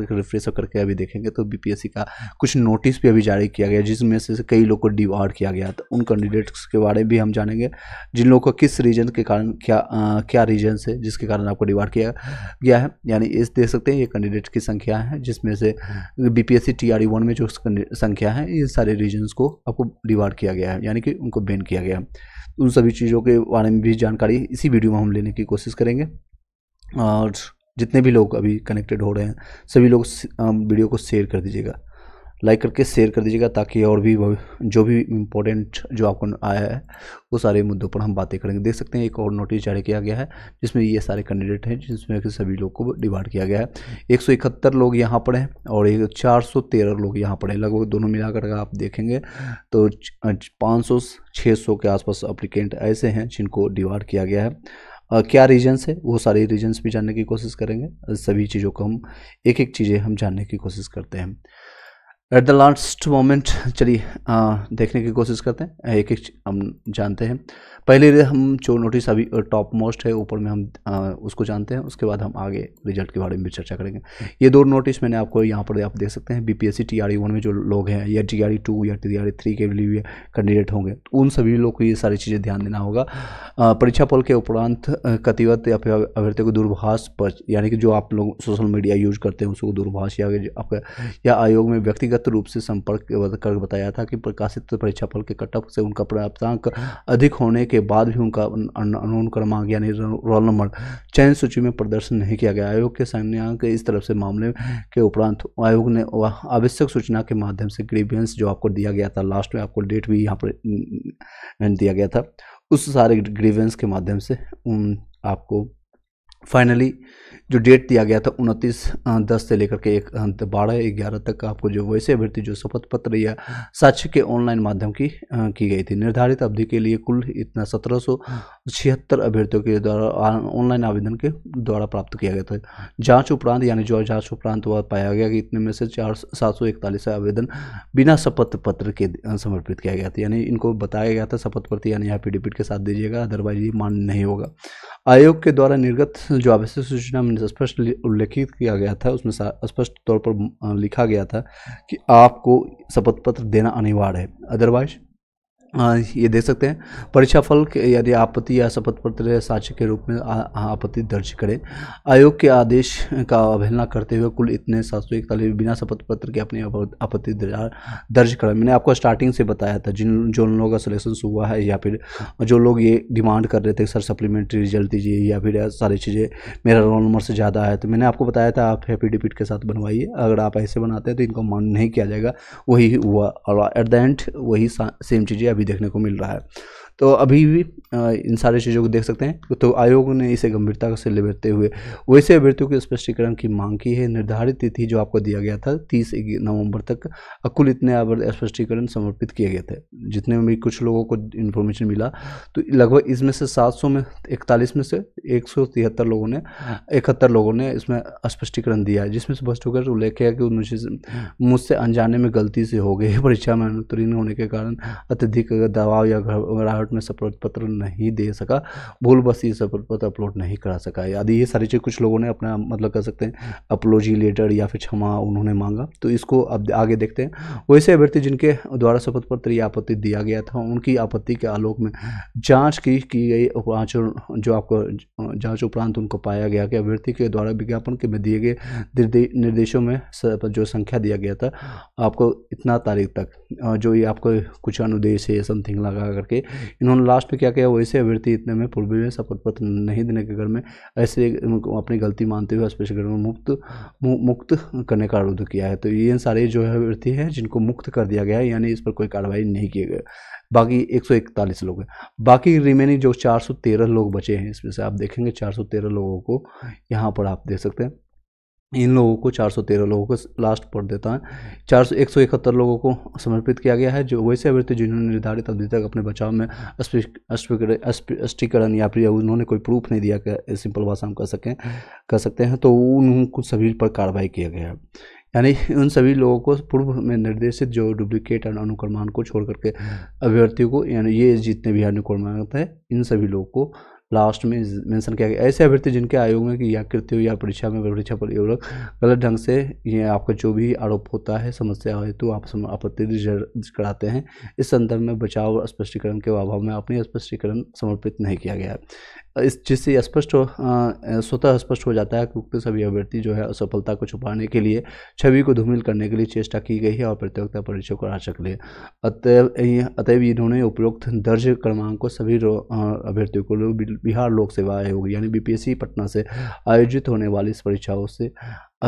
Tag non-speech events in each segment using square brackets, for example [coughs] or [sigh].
Refresh करके अभी देखेंगे तो बीपीएससी का कुछ नोटिस भी अभी जारी किया गया जिसमें से कई लोग को डिवार किया गया तो उन कैंडिडेट्स के बारे में भी हम जानेंगे जिन लोगों को किस रीजन के कारण क्या आ, क्या रीजन से जिसके कारण आपको डिवार्ड किया गया है यानी इस देख सकते हैं ये कैंडिडेट की संख्या है जिसमें से बी पी एस में जो संख्या है इन सारे रीजन्स को आपको डिवार्ड किया गया है यानी कि उनको बैन किया गया है उन सभी चीज़ों के बारे में भी जानकारी इसी वीडियो में हम लेने की कोशिश करेंगे और जितने भी लोग अभी कनेक्टेड हो रहे हैं सभी लोग वीडियो को शेयर कर दीजिएगा लाइक करके शेयर कर दीजिएगा ताकि और भी जो भी इम्पोर्टेंट जो आपको आया है वो सारे मुद्दों पर हम बातें करेंगे देख सकते हैं एक और नोटिस जारी किया गया है जिसमें ये सारे कैंडिडेट हैं जिसमें सभी लोग को डिवाइड किया गया है एक लोग यहाँ पर हैं और एक चार लोग यहाँ पर हैं लगभग दोनों मिलाकर अगर आप देखेंगे तो पाँच सौ के आसपास अप्लीकेंट ऐसे हैं जिनको डिवाइड किया गया है क्या रीजन्स है वो सारे रीजन्स भी जानने की कोशिश करेंगे सभी चीज़ों को हम एक एक चीज़ें हम जानने की कोशिश करते हैं एट द लास्ट मोमेंट चलिए देखने की कोशिश करते हैं एक एक हम जानते हैं पहले हम जो नोटिस अभी टॉप मोस्ट है ऊपर में हम आ, उसको जानते हैं उसके बाद हम आगे रिजल्ट के बारे में भी चर्चा करेंगे ये दो नोटिस मैंने आपको यहाँ पर आप देख सकते हैं B P S C T R E one में जो लोग हैं या टी आर ई टू या टी आर ई थ्री के लिए कैंडिडेट होंगे तो उन सभी लोग को ये सारी चीज़ें ध्यान देना होगा परीक्षा पल के उपरांत कतिवत या फिर अभ्यर्थियों को दूरभाष पर यानी कि जो आप लोग सोशल मीडिया यूज करते हैं उसको दूरभाष या आपका या आयोग में व्यक्तिगत व्यक्तिगत रूप से संपर्क कर बताया था कि प्रकाशित परीक्षा फल के कटअप से उनका प्राप्तांक अधिक होने के बाद भी उनका अनुन क्रमांक यानी रोल नंबर चयन सूची में प्रदर्शन नहीं किया गया आयोग के संज्ञान इस तरफ से मामले के उपरांत आयोग ने आवश्यक सूचना के माध्यम से ग्रीवियंस जो आपको दिया गया था लास्ट में आपको डेट भी यहाँ पर दिया गया था उस सारे ग्रीवियंस के माध्यम से उन आपको फाइनली जो डेट दिया गया था उनतीस दस से लेकर के एक बारह ग्यारह तक आपको जो वैसे अभ्यर्थी जो शपथ पत्र या साक्ष्य के ऑनलाइन माध्यम की की गई थी निर्धारित अवधि के लिए कुल इतना सत्रह सौ छिहत्तर अभ्यर्थियों के द्वारा ऑनलाइन आवेदन के द्वारा प्राप्त किया गया था जांच उपरांत यानी जो जांच उपरांत वह पाया गया कि इतने में से चार सात सौ इकतालीस आवेदन बिना शपथ पत्र के समर्पित किया गया था यानी इनको बताया गया था शपथ पत्र यानी पी के साथ दीजिएगा अदरवाइज ये मान्य नहीं होगा आयोग के द्वारा निर्गत नेशनल जॉब एसोसिएशन में स्पष्ट उल्लेखित किया गया था उसमें स्पष्ट तौर पर लिखा गया था कि आपको शपथ पत्र देना अनिवार्य है अदरवाइज हाँ, ये देख सकते हैं परीक्षा फल यदि आपत्ति या शपथ पत्र साक्ष्य के रूप में आपत्ति दर्ज करें आयोग के आदेश का अवहेलना करते हुए कुल इतने सात सौ इकतालीस बिना शपथ पत्र के अपनी आपत्ति दर्ज करें मैंने आपको स्टार्टिंग से बताया था जिन जो लोगों का सिलेक्शन हुआ है या फिर जो लोग ये डिमांड कर रहे थे सर सप्लीमेंट्री रिजल्ट दीजिए या फिर सारी चीज़ें मेरा रोल नंबर से ज़्यादा है तो मैंने आपको बताया था आप हैप्पी डिपिट के साथ बनवाइए अगर आप ऐसे बनाते हैं तो इनको मान नहीं किया जाएगा वही हुआ और एट द एंड वही सेम चीज़ें अभी भी देखने को मिल रहा है तो अभी भी इन सारी चीज़ों को देख सकते हैं तो आयोग ने इसे गंभीरता से लेते हुए वैसे अभ्यर्थियों के स्पष्टीकरण की मांग की है निर्धारित तिथि जो आपको दिया गया था तीस नवंबर तक कुल इतने स्पष्टीकरण समर्पित किए गए थे जितने भी कुछ लोगों को इन्फॉर्मेशन मिला तो लगभग इसमें से 700 में इकतालीस में से एक लोगों ने इकहत्तर लोगों ने इसमें स्पष्टीकरण दिया जिसमें स्पष्ट होकर उल्लेख किया कि मुझे मुझसे अनजाने में गलती से हो गई [laughs] परीक्षा में अनुत्तीर्ण होने के कारण अत्यधिक दबाव या घबराहट में शपथ पत्र नहीं दे सका भूल बस इस पत्र अपलोड नहीं करा सका यदि ये सारी चीज़ कुछ लोगों ने अपना मतलब कर सकते हैं अपलोजी लेटर या फिर क्षमा उन्होंने मांगा तो इसको अब आगे देखते हैं वैसे अभ्यर्थी जिनके द्वारा शपथ पत्र या आपत्ति दिया गया था उनकी आपत्ति के आलोक में जाँच की की गई उपरांच जो आपको जाँच उपरांत उनको पाया गया कि अभ्यर्थी के द्वारा विज्ञापन के में दिए गए निर्देशों में जो संख्या दिया गया था आपको इतना तारीख तक जो ये आपको कुछ अनुदेश है समथिंग लगा करके इन्होंने लास्ट में क्या किया वैसे अभ्यर्थी इतने में पूर्वी में शपथ पत्र नहीं देने के घर में ऐसे अपनी गलती मानते हुए स्पेशल में मुक्त मुक्त करने का अनुरोध किया है तो ये सारे जो है अभ्यर्थी हैं जिनको मुक्त कर दिया गया है यानी इस पर कोई कार्रवाई नहीं की गई बाकी इकतालीस लोग हैं बाकी रिमेनिंग जो 413 लोग बचे हैं इसमें से आप देखेंगे 413 लोगों को यहाँ पर आप देख सकते हैं इन लोगों को 413 लोगों को लास्ट पढ़ देता है चार सौ एक सौ इकहत्तर लोगों को समर्पित किया गया है जो वैसे अभ्यर्थी जिन्होंने निर्धारित अवधि तक अपने बचाव में स्पष्टीकरण या फिर उन्होंने कोई प्रूफ नहीं दिया कि सिंपल भाषा हम कह सकें कह सकते हैं तो उनको सभी पर कार्रवाई किया गया है यानी उन सभी लोगों को पूर्व में निर्देशित जो डुप्लीकेट एंड अनुक्रमान को छोड़ करके अभ्यर्थियों को यानी ये जितने भी अनुक्रमांक हैं इन सभी लोगों को लास्ट में मेंशन किया गया ऐसे अभ्यर्थी जिनके आयोग में कि या कृत्यु या परीक्षा में परीक्षा परियोजक गलत ढंग से ये आपका जो भी आरोप होता है समस्या हेतु तो आप आपत्ति दर्ज कराते हैं इस संदर्भ में बचाव और स्पष्टीकरण के अभाव में अपनी स्पष्टीकरण समर्पित नहीं किया गया इस जिससे स्पष्ट हो स्वतः स्पष्ट हो जाता है कि उक्त सभी अभ्यर्थी जो है असफलता को छुपाने के लिए छवि को धूमिल करने के लिए चेष्टा की गई है और प्रतियोगिता परीक्षा को आशक लिए अतएव अतएव इन्होंने उपरोक्त दर्ज क्रमांक को सभी अभ्यर्थियों को बिहार लोक सेवा आयोग यानी बीपीएससी पटना से आयोजित होने वाली इस परीक्षाओं से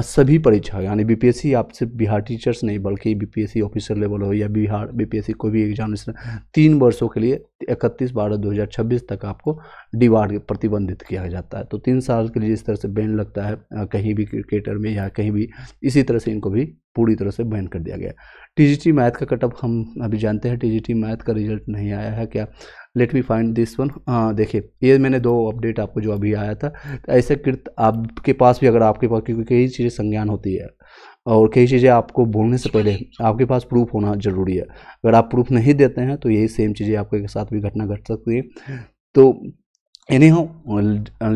सभी परीक्षा यानी बीपीएससी आप सिर्फ बिहार टीचर्स नहीं बल्कि बीपीएससी ऑफिसर लेवल हो या बिहार बीपीएससी कोई भी एग्जामिनेशन तीन वर्षों के लिए इकतीस बारह 2026 तक आपको डिवार प्रतिबंधित किया जाता है तो तीन साल के लिए इस तरह से बैन लगता है कहीं भी क्रिकेटर में या कहीं भी इसी तरह से इनको भी पूरी तरह से बैन कर दिया गया टी मैथ का कटअप हम अभी जानते हैं टी मैथ का रिजल्ट नहीं आया है क्या let me find this one हाँ देखिए ये मैंने दो अपडेट आपको जो अभी आया था तो ऐसे कृत आपके पास भी अगर आपके पास क्योंकि कई चीज़ें संज्ञान होती है और कई चीज़ें आपको बोलने से पहले आपके पास प्रूफ होना ज़रूरी है अगर आप प्रूफ नहीं देते हैं तो यही सेम चीज़ें आपके साथ भी घटना घट सकती है तो एनी हो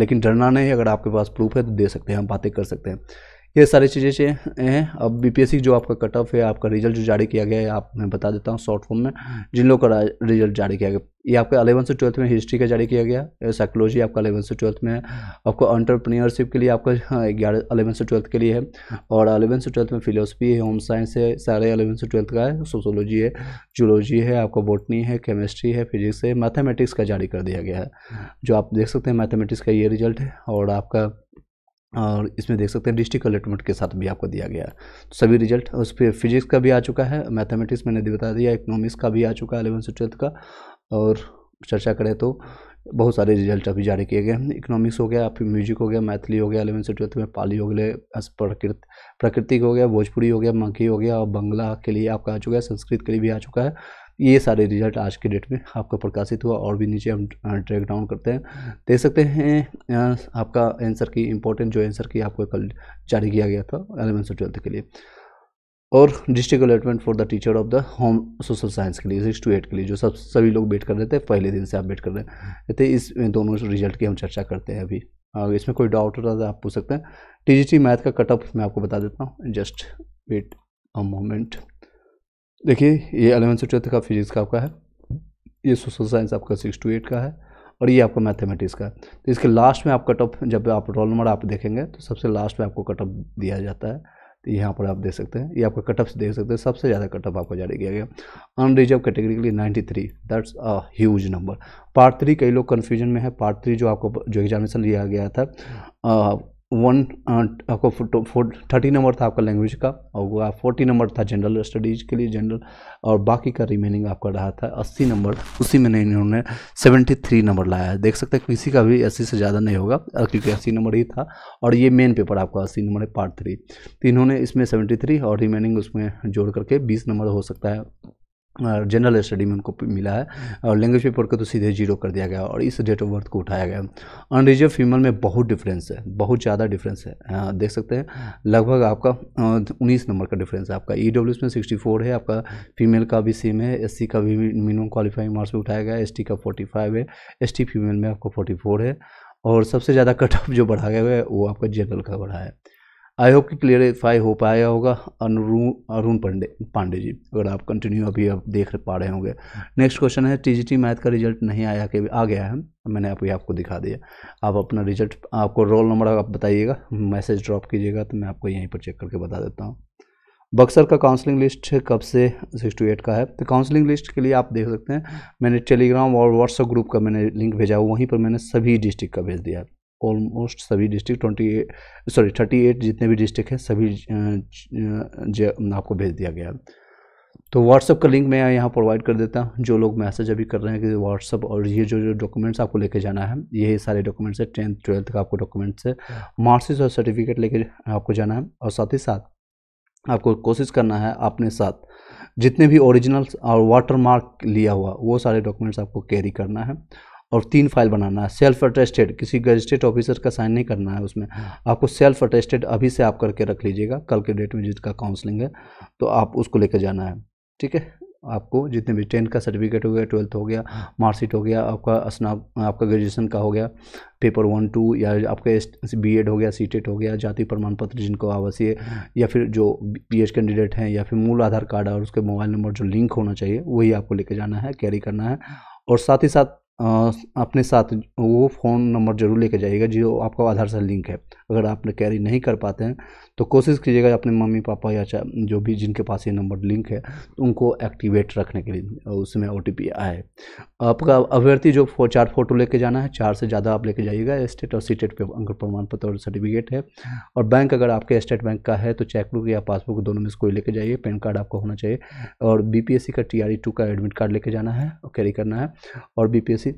लेकिन डरना नहीं अगर आपके पास प्रूफ है तो दे सकते हैं हम बातें कर सकते हैं ये सारी चीज़ें हैं अब बीपीएससी जो आपका कट ऑफ है आपका रिजल्ट जो जारी किया गया है आप मैं बता देता हूँ शॉर्ट फॉर्म में जिन लोगों का रिजल्ट जारी किया गया ये आपका अलेवन से ट्वेल्थ में हिस्ट्री का जारी किया गया साइकोलॉजी आपका अलेवन से ट्वेल्थ में है आपको ऑन्टरप्रीनियरशिप के लिए आपका हाँ, ग्यारह अलेवन से ट्वेल्थ के लिए है और अलेवन से ट्वेल्थ में फिलोसफी है होम साइंस है सारे अलेवन से ट्वेल्थ का है सोशोलॉजी है जूलॉजी है आपका बोटनी है केमिस्ट्री है फिजिक्स है मैथेमेटिक्स का जारी कर दिया गया है जो आप देख सकते हैं मैथेमेटिक्स का ये रिजल्ट है और आपका और इसमें देख सकते हैं डिस्ट्रिक्ट कलेक्टमेंट के साथ भी आपको दिया गया है तो सभी रिजल्ट उस पर फिजिक्स का भी आ चुका है मैथमेटिक्स मैंने भी बता दिया इकोनॉमिक्स का भी आ चुका है अलेवेंथ से ट्वेल्थ का और चर्चा करें तो बहुत सारे रिजल्ट अभी जारी किए गए हैं इकोनॉमिक्स हो गया फिर म्यूजिक हो गया मैथिली हो गया एलेवन से ट्वेल्थ में पाली हो गए प्रकृत प्रकृतिक हो गया भोजपुरी हो गया मंकी हो गया और बंगला के लिए आपका आ चुका है संस्कृत के लिए भी आ चुका है ये सारे रिजल्ट आज के डेट में आपका प्रकाशित हुआ और भी नीचे हम ट्रैक डाउन करते हैं देख सकते हैं आपका आंसर की इंपॉर्टेंट जो आंसर की आपको कल जारी किया गया था एलेवन से ट्वेल्थ के लिए और district allotment for the teacher of the home social science के लिए सिक्स टू एट के लिए जो सब सभी लोग वेट कर रहे थे पहले दिन से आप वेट कर रहे तो इस दोनों रिजल्ट की हम चर्चा करते हैं अभी अगर इसमें कोई डाउट होता है आप पूछ सकते हैं टीजीटी मैथ का कटअप मैं आपको बता देता हूँ जस्ट वेट अ मोमेंट देखिए ये एलेवन से ट्वेल्थ का फिजिक्स का आपका है ये सोशल साइंस आपका सिक्स टू एट का है और ये आपका मैथमेटिक्स का है तो इसके लास्ट में आप कट ऑफ जब आप रोल नंबर आप देखेंगे तो सबसे लास्ट में आपको कट ऑफ दिया जाता है तो यहाँ पर आप देख सकते हैं ये आपका कट ऑफ देख सकते हैं सबसे ज़्यादा कट ऑफ आपको जारी किया गया अनरिजर्व कैटेगरी के लिए ninety three that's a huge number part three कई लोग कन्फ्यूजन में है पार्ट थ्री जो आपको जो एग्जामिनेशन लिया गया था वन uh, आपको थर्टी नंबर था आपका लैंग्वेज का और वो फोर्टी नंबर था जनरल स्टडीज़ के लिए जनरल और बाकी का रिमेनिंग आपका रहा था अस्सी नंबर उसी में नहीं इन्होंने सेवेंटी थ्री नंबर लाया है देख सकते हैं किसी का भी अस्सी से ज़्यादा नहीं होगा क्योंकि अस्सी नंबर ही था और ये मेन पेपर आपका अस्सी नंबर है पार्ट थ्री तो इन्होंने इसमें सेवेंटी थ्री और रिमेनिंग उसमें जोड़ करके बीस नंबर हो सकता है जनरल स्टडी में उनको मिला है और लैंग्वेज पेपर को तो सीधे जीरो कर दिया गया और इस डेट ऑफ बर्थ को उठाया गया अनरिजर्व फीमेल में बहुत डिफरेंस है बहुत ज़्यादा डिफरेंस है हाँ, देख सकते हैं लगभग आपका उन्नीस नंबर का डिफरेंस है आपका ई e डब्ल्यू में सिक्सटी फोर है आपका फीमेल का भी सेम है एस का भी मिनिमम क्वालिफाइंग मार्क्स भी उठाया गया एस का फोर्टी फाइव है एस फीमेल में आपका फोर्टी है और सबसे ज़्यादा कट ऑफ जो बढ़ाया गया है वो आपका जनरल का बढ़ा है आई होप कि क्लियरिफाई हो पाया होगा अरुण अरुण पांडे पांडे जी अगर आप कंटिन्यू अभी आप देख पा रहे होंगे नेक्स्ट क्वेश्चन है टी टी मैथ का रिजल्ट नहीं आया कि आ गया है मैंने अभी आपको दिखा दिया आप अपना रिजल्ट आपको रोल नंबर आप बताइएगा मैसेज ड्रॉप कीजिएगा तो मैं आपको यहीं पर चेक करके बता देता हूँ बक्सर का काउंसलिंग लिस्ट कब से सिक्स टू एट का है तो काउंसलिंग लिस्ट के लिए आप देख सकते हैं मैंने टेलीग्राम और व्हाट्सअप ग्रुप का मैंने लिंक भेजा हुआ वहीं पर मैंने सभी डिस्ट्रिक्ट का भेज दिया है ऑलमोस्ट सभी district twenty eight sorry thirty eight जितने भी डिस्ट्रिक्ट हैं सभी आपको भेज दिया गया है तो व्हाट्सअप का लिंक मैं यहाँ प्रोवाइड कर देता हूँ जो लोग मैसेज अभी कर रहे हैं कि व्हाट्सअप और ये जो जो डॉक्यूमेंट्स आपको लेके जाना है यही सारे डॉक्यूमेंट्स है टेंथ ट्वेल्थ का आपको डॉक्यूमेंट्स है मार्कशीट और सर्टिफिकेट लेके आपको जाना है और साथ ही साथ आपको कोशिश करना है अपने साथ जितने भी ओरिजिनल्स और वाटर मार्क लिया हुआ वो सारे डॉक्यूमेंट्स आपको कैरी करना है और तीन फाइल बनाना है सेल्फ अटेस्टेड किसी गजिस्ट्रेट ऑफिसर का साइन नहीं करना है उसमें आपको सेल्फ अटेस्टेड अभी से आप करके रख लीजिएगा कल के डेट में जिसका काउंसलिंग है तो आप उसको लेकर जाना है ठीक है आपको जितने भी टेंथ का सर्टिफिकेट हो गया ट्वेल्थ हो गया मार्कशीट हो गया आपका स्नाप आपका ग्रेजुएशन का हो गया पेपर वन टू या आपका बी एड हो गया सी टेट हो गया जाति प्रमाण पत्र जिनको आवासीय या फिर जो पी एच कैंडिडेट हैं या फिर मूल आधार कार्ड और उसके मोबाइल नंबर जो लिंक होना चाहिए वही आपको लेके जाना है कैरी करना है और साथ ही साथ अपने साथ वो फ़ोन नंबर ज़रूर लेकर जाइएगा जो आपका आधार से लिंक है अगर आप कैरी नहीं कर पाते हैं तो कोशिश कीजिएगा अपने मम्मी पापा या जो भी जिनके पास ये नंबर लिंक है तो उनको एक्टिवेट रखने के लिए उसमें ओ आए आपका अभ्यर्थी जो फो, चार फोटो लेके जाना है चार से ज़्यादा आप लेके जाइएगा स्टेट और सीटेट पे अंक प्रमाण पत्र और सर्टिफिकेट है और बैंक अगर आपके स्टेट बैंक का है तो चेकबुक या पासबुक दोनों में से कोई लेके जाइए पैन कार्ड आपका होना चाहिए और बी का टी टू e का एडमिट कार्ड लेके जाना है और कैरी करना है और बीपीएससी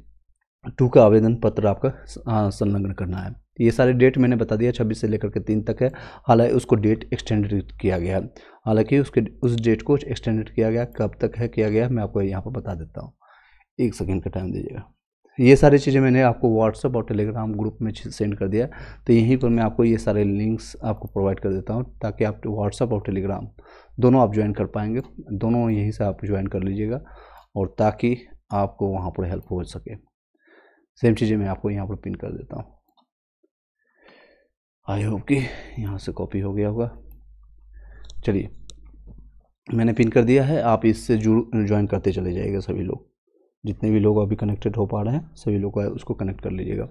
टू का आवेदन पत्र आपका हाँ, संलग्न करना है ये सारे डेट मैंने बता दिया छब्बीस से लेकर के तीन तक है हालांकि उसको डेट एक्सटेंडेड किया गया है हालांकि उसके उस डेट को एक्सटेंडेड किया गया कब तक है किया गया मैं आपको यहाँ पर बता देता हूँ एक सेकेंड का टाइम दीजिएगा ये सारी चीज़ें मैंने आपको व्हाट्सअप और टेलीग्राम ग्रुप में सेंड कर दिया तो यहीं पर मैं आपको ये सारे लिंक्स आपको प्रोवाइड कर देता हूँ ताकि आप व्हाट्सअप और टेलीग्राम दोनों आप ज्वाइन कर पाएंगे दोनों यहीं से आप ज्वाइन कर लीजिएगा और ताकि आपको वहाँ पर हेल्प हो सके सेम चीज़ें मैं आपको यहाँ पर पिन कर देता हूँ आई होप कि यहाँ से कॉपी हो गया होगा चलिए मैंने पिन कर दिया है आप इससे जुड़ ज्वाइन करते चले जाइएगा सभी लोग जितने भी लोग अभी कनेक्टेड हो पा रहे हैं सभी लोग उसको कनेक्ट कर लीजिएगा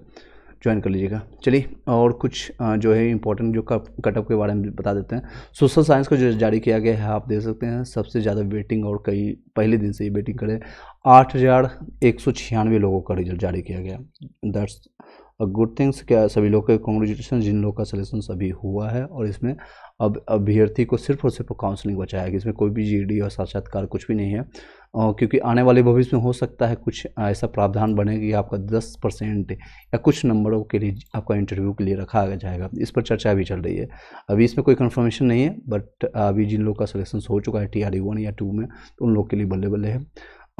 ज्वाइन कर लीजिएगा चलिए और कुछ जो है इंपॉर्टेंट जो कटअप के बारे में बता देते हैं सोशल साइंस को जो जारी किया गया है आप देख सकते हैं सबसे ज़्यादा वेटिंग और कई पहले दिन से ही वेटिंग करें आठ हज़ार एक सौ छियानवे लोगों का रिजल्ट जारी किया गया दैट्स और गुड थिंग्स क्या सभी लोग के कॉन्ग्रेचुलेसन जिन लोगों का सलेक्शन सभी हुआ है और इसमें अब अभ्यर्थी को सिर्फ और सिर्फ काउंसलिंग बचाया गया इसमें कोई भी जीडी और साक्षात्कार कुछ भी नहीं है क्योंकि आने वाले भविष्य में हो सकता है कुछ ऐसा प्रावधान बने कि आपका 10 परसेंट या कुछ नंबरों के लिए आपका इंटरव्यू के लिए रखा जाएगा इस पर चर्चा भी चल रही है अभी इसमें कोई कन्फर्मेशन नहीं है बट अभी जिन लोग का सलेक्शन हो चुका है टी आर वन या टू में तो उन लोग के लिए बल्ले बल्ले है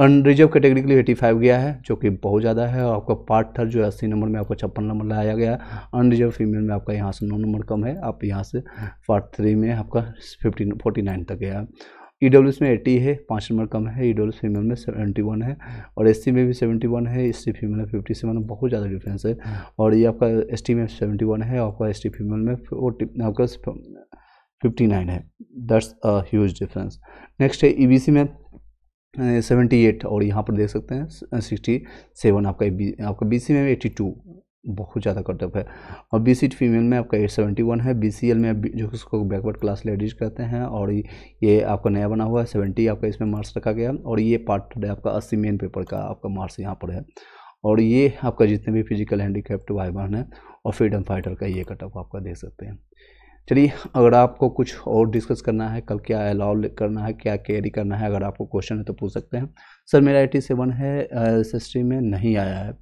अनरिजर्व कैटेगरी के लिए एटी फाइव गया है जो कि बहुत ज़्यादा है और आपका पार्ट थर्ड जो है अस्सी नंबर में आपको छप्पन नंबर लाया गया है अनरिजर्व फीमेल में आपका यहाँ से नौ नंबर कम है आप यहाँ से पार्ट थ्री में आपका फिफ्टी फोर्टी नाइन तक गया है ई डब्ल्यू में एटी है पाँच नंबर कम है ई डब्ल्यू फीमेल में सेवेंटी वन है और एस में भी सेवेंटी वन है एस फीमेल में फिफ्टी सेवन बहुत ज़्यादा डिफरेंस है और ये आपका एस में सेवेंटी वन है आपका एस फीमेल में फोर्टी आपका फिफ्टी नाइन है that's a huge difference next है ई e में सेवेंटी एट और यहाँ पर देख सकते हैं सिक्सटी सेवन आपका बी आपका बी सी में एट्टी टू बहुत ज़्यादा कटअप है और बी सी फीमेल में आपका एट सेवेंटी वन है बी सी एल में जो कि उसको बैकवर्ड क्लास लेडीज कहते हैं और ये आपका नया बना हुआ है सेवेंटी आपका इसमें मार्क्स रखा गया और ये पार्ट है आपका अस्सी मेन पेपर का आपका मार्क्स यहाँ पर है और ये आपका जितने भी फिजिकल हैंडीकेप्ट भाई बहन है और फ्रीडम फाइटर का ये कटअप आपका देख सकते हैं चलिए अगर आपको कुछ और डिस्कस करना है कल क्या अलाउ करना है क्या कैरी करना है अगर आपको क्वेश्चन है तो पूछ सकते हैं सर मेरा एटी सेवन है एस में नहीं आया है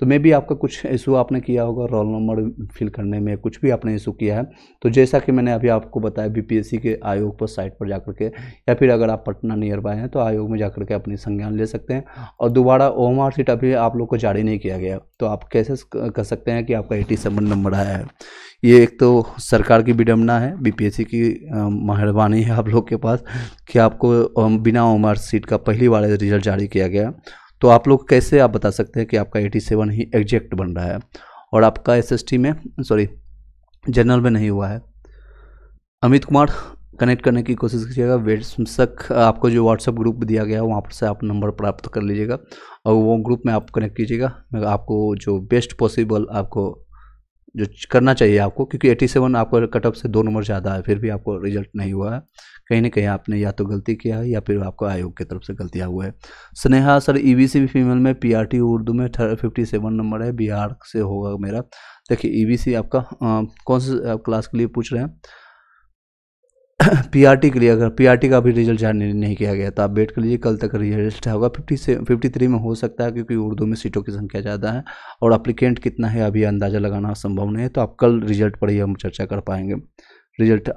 तो मे भी आपका कुछ इशू आपने किया होगा रोल नंबर फिल करने में कुछ भी आपने इशू किया है तो जैसा कि मैंने अभी आपको बताया बीपीएससी के आयोग पर साइट पर जाकर के या फिर अगर आप पटना नियर बाय हैं तो आयोग में जाकर के अपनी संज्ञान ले सकते हैं और दोबारा ओ एम सीट अभी आप लोग को जारी नहीं किया गया तो आप कैसे कर सकते हैं कि आपका एटी नंबर आया है ये एक तो सरकार की विडम्बना है बी की मेहरबानी है आप लोग के पास कि आपको बिना ओमर सीट का पहली बार रिजल्ट जारी किया गया तो आप लोग कैसे आप बता सकते हैं कि आपका 87 ही एग्जैक्ट बन रहा है और आपका एसएसटी में सॉरी जनरल में नहीं हुआ है अमित कुमार कनेक्ट करने की कोशिश कीजिएगा वेटसक आपको जो व्हाट्सएप ग्रुप दिया गया है वहाँ पर से आप नंबर प्राप्त कर लीजिएगा और वो ग्रुप में आप कनेक्ट कीजिएगा मैं आपको जो बेस्ट पॉसिबल आपको जो करना चाहिए आपको क्योंकि 87 आपका कट ऑफ से दो नंबर ज़्यादा है फिर भी आपको रिजल्ट नहीं हुआ है कहीं ना कहीं आपने या तो गलती किया है या फिर आपका आयोग की तरफ से गलतियाँ हुआ है Sneha sir B e female में पीआरटी उर्दू में फिफ्टी सेवन नंबर है बिहार से होगा मेरा देखिए ईबीसी e आपका आ, कौन से आप क्लास के लिए पूछ रहे हैं पीआरटी के लिए अगर पीआरटी का भी रिजल्ट जारी नहीं, नहीं किया गया तो आप वेट कर लीजिए कल तक रिजल्ट होगा फिफ्टी से फिफ्टी थ्री में हो सकता है क्योंकि उर्दू में सीटों की संख्या ज़्यादा है और अप्लीकेंट कितना है अभी अंदाज़ा लगाना संभव नहीं है तो आप कल रिजल्ट पर ही हम चर्चा कर पाएंगे रिजल्ट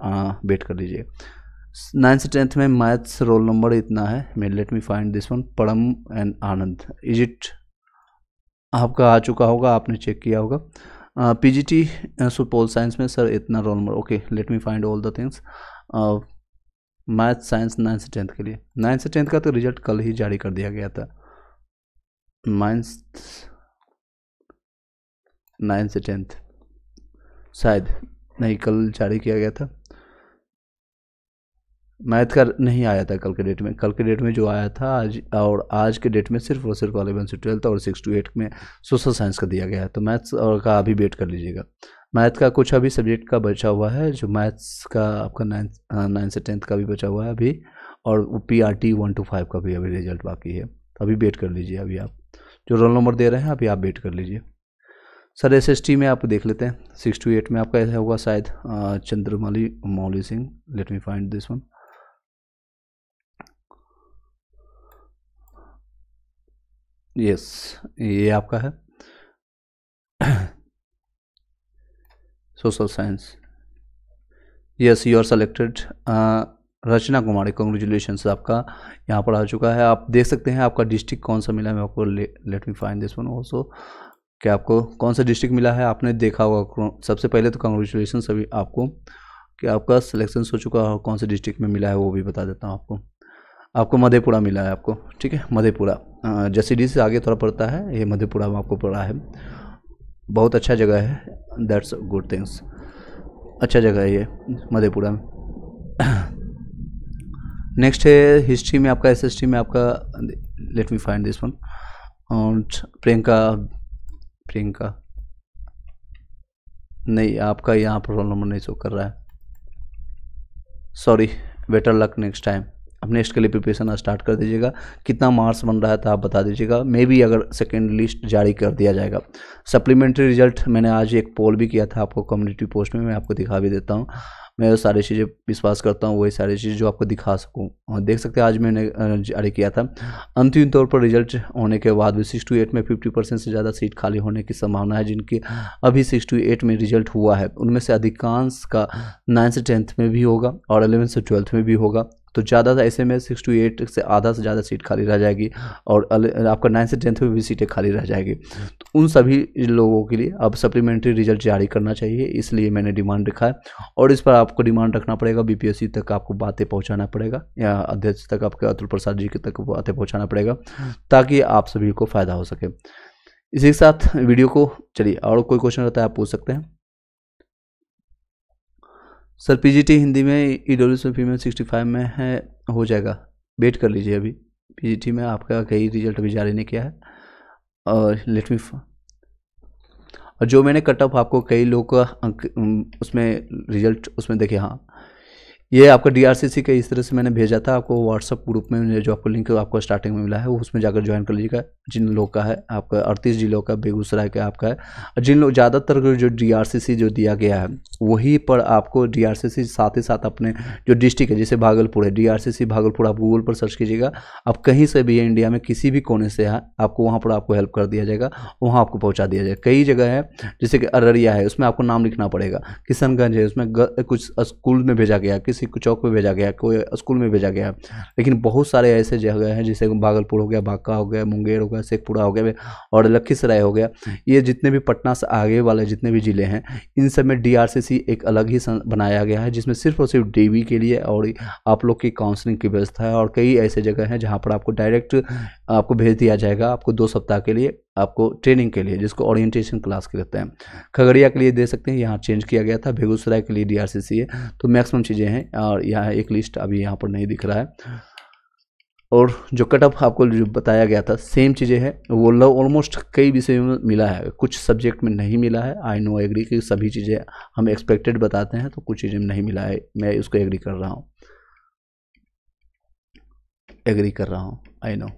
वेट कर लीजिए नाइन्थ से टेंथ में मैथ्स रोल नंबर इतना है may let me find this one Param and Anand is it आपका आ चुका होगा आपने चेक किया होगा P G T Supaul science में सर इतना roll number okay let me find all the things math science ninth से टेंथ के लिए नाइन्थ से टेंथ का तो रिजल्ट कल ही जारी कर दिया गया था नाइन्थ नाइन्थ से टेंथ शायद नहीं कल जारी किया गया था मैथ का नहीं आया था कल के डेट में कल के डेट में जो आया था आज और आज के डेट में सिर्फ और सिर्फ अलेवन से ट्वेल्थ और सिक्स टू एट में सोशल साइंस का दिया गया है तो मैथ्स और का अभी वेट कर लीजिएगा मैथ का कुछ अभी सब्जेक्ट का बचा हुआ है जो मैथ्स का आपका नाइन्थ हाँ, नाइन्थ से टेंथ का भी बचा हुआ है अभी और P R T one two five का भी अभी रिजल्ट बाकी है तो अभी वेट कर लीजिए अभी आप जो रोल नंबर दे रहे हैं अभी आप वेट कर लीजिए सर एस एस टी में आप देख लेते हैं सिक्स टू एट में आपका ऐसा होगा शायद Chandramali Mauli Singh let me find this one yes ये आपका है social science yes you are selected Rachna Kumari congratulation आपका यहाँ पर आ चुका है आप देख सकते हैं आपका डिस्ट्रिक्ट कौन सा मिला है मैं आपको let me find this one also कि आपको कौन सा डिस्ट्रिक्ट मिला है आपने देखा होगा सबसे पहले तो कॉन्ग्रेचुलेशन सभी आपको कि आपका सिलेक्शन हो चुका है कौन से डिस्ट्रिक्ट में मिला है वो भी बता देता हूँ आपको आपको मधेपुरा मिला है आपको ठीक है मधेपुरा जसीडी से आगे थोड़ा पड़ता है ये मधेपुरा में आपको पड़ा है बहुत अच्छा जगह है दैट्स गुड थिंग्स अच्छा जगह है ये मधेपुरा में नेक्स्ट [coughs] है हिस्ट्री में आपका एसएसटी में आपका let me find this one और प्रियंका प्रियंका नहीं आपका यहाँ पर प्रॉब्लम नहीं शो कर रहा है sorry better luck next time अपने के लिए प्रिपरेशन स्टार्ट कर दीजिएगा कितना मार्क्स बन रहा था तो आप बता दीजिएगा मे बी अगर सेकेंड लिस्ट जारी कर दिया जाएगा सप्लीमेंट्री रिजल्ट मैंने आज एक पोल भी किया था आपको कम्युनिटी पोस्ट में मैं आपको दिखा भी देता हूँ मैं सारी चीज़ें विश्वास करता हूँ वही सारी चीज़ जो आपको दिखा सकूँ और देख सकते हैं आज मैंने जारी किया था अंतिम तौर पर रिजल्ट होने के बाद भी सिक्स टू एट में फिफ्टी परसेंट से ज़्यादा सीट खाली होने की संभावना है जिनके अभी सिक्स टू एट में रिजल्ट हुआ है उनमें से अधिकांश का नाइन्थ से टेंथ में भी होगा और अलेवेंथ से ट्वेल्थ में भी होगा तो ज़्यादा से ऐसे में सिक्स टू एट से आधा से ज़्यादा सीट खाली रह जाएगी और आपका नाइन्थ से टेंथ में भी सीटें खाली रह जाएगी तो उन सभी लोगों के लिए अब सप्लीमेंट्री रिजल्ट जारी करना चाहिए इसलिए मैंने डिमांड रखा है और इस पर आपको डिमांड रखना पड़ेगा बी तक आपको बातें पहुँचाना पड़ेगा या अध्यक्ष तक आपके अतुल प्रसाद जी के तक बातें पहुँचाना पड़ेगा ताकि आप सभी को फ़ायदा हो सके इसी के साथ वीडियो को चलिए और कोई क्वेश्चन रहता है आप पूछ सकते हैं सर पीजीटी हिंदी में E W female sixty five में है हो जाएगा वेट कर लीजिए अभी पीजीटी में आपका कई रिजल्ट अभी जारी नहीं किया है और लेट मी और जो मैंने कट ऑफ आपको कई लोग का उसमें रिजल्ट उसमें देखे हाँ ये आपका डीआरसीसी के इस तरह से मैंने भेजा था आपको व्हाट्सअप ग्रुप में जो आपको लिंक आपको स्टार्टिंग में मिला है उसमें जाकर ज्वाइन कर लीजिएगा जिन लोग का है आपका अड़तीस जिलों का बेगूसराय का आपका है जिन लोग ज़्यादातर जो डीआरसीसी जो दिया गया है वही पर आपको डीआरसीसी साथ ही साथ अपने जो डिस्ट्रिक्ट है जैसे भागलपुर है डी भागलपुर आप गूगल पर सर्च कीजिएगा आप कहीं से भी है इंडिया में किसी भी कोने से है आपको वहाँ पर आपको हेल्प कर दिया जाएगा वहाँ आपको पहुँचा दिया जाएगा कई जगह है जैसे कि अररिया है उसमें आपको नाम लिखना पड़ेगा किशनगंज है उसमें कुछ स्कूल में भेजा गया किस किसी चौक पे भेजा गया कोई स्कूल में भेजा गया लेकिन बहुत सारे ऐसे जगह हैं जैसे भागलपुर हो गया बांका हो गया मुंगेर हो गया शेखपुरा हो गया और लखीसराय हो गया ये जितने भी पटना से आगे वाले जितने भी ज़िले हैं इन सब में डी एक अलग ही बनाया गया है जिसमें सिर्फ और सिर्फ डी के लिए और आप लोग की काउंसलिंग की व्यवस्था है और कई ऐसे जगह हैं जहाँ पर आपको डायरेक्ट आपको भेज दिया जाएगा आपको दो सप्ताह के लिए आपको ट्रेनिंग के लिए जिसको ओरिएंटेशन क्लास कहते हैं खगड़िया के लिए दे सकते हैं यहाँ चेंज किया गया था बेगूसराय के लिए डीआरसीसी है तो मैक्सिमम चीज़ें हैं और यहाँ एक लिस्ट अभी यहाँ पर नहीं दिख रहा है और जो कट ऑफ आपको जो बताया गया था सेम चीज़ें हैं वो लव ऑलमोस्ट कई विषयों में मिला है कुछ सब्जेक्ट में नहीं मिला है आई नो एग्री कि सभी चीज़ें हम एक्सपेक्टेड बताते हैं तो कुछ चीज़ें नहीं मिला है मैं उसको एग्री कर रहा हूँ एग्री कर रहा हूँ आई नो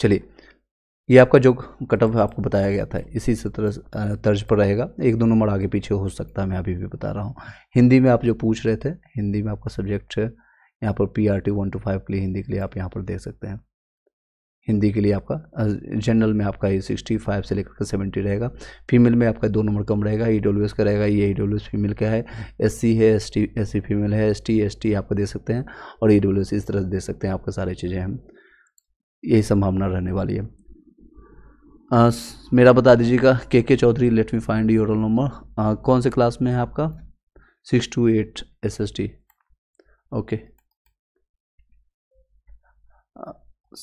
चलिए ये आपका जो कट ऑफ आपको बताया गया था इसी से तर्ज पर रहेगा एक दो नंबर आगे पीछे हो सकता है मैं अभी भी बता रहा हूँ हिंदी में आप जो पूछ रहे थे हिंदी में आपका सब्जेक्ट यहाँ पर P R T one two five के लिए हिंदी के लिए आप यहाँ पर देख सकते हैं हिंदी के लिए आपका जनरल में आपका ये सिक्सटी फाइव से लेकर के सेवेंटी रहेगा फीमेल में आपका दो नंबर कम रहेगा ई डब्ल्यू एस का रहेगा ये ई डब्ल्यू एस फीमेल का है एस सी है S T S C female है एस टी एस टी आपको दे सकते हैं और ई डब्ल्यू एस इस तरह से दे सकते हैं आपका सारी चीज़ें हम यही संभावना रहने वाली है मेरा बता दीजिएगा K K Chaudhary let me find your roll number कौन से क्लास में है आपका six two eight S S T okay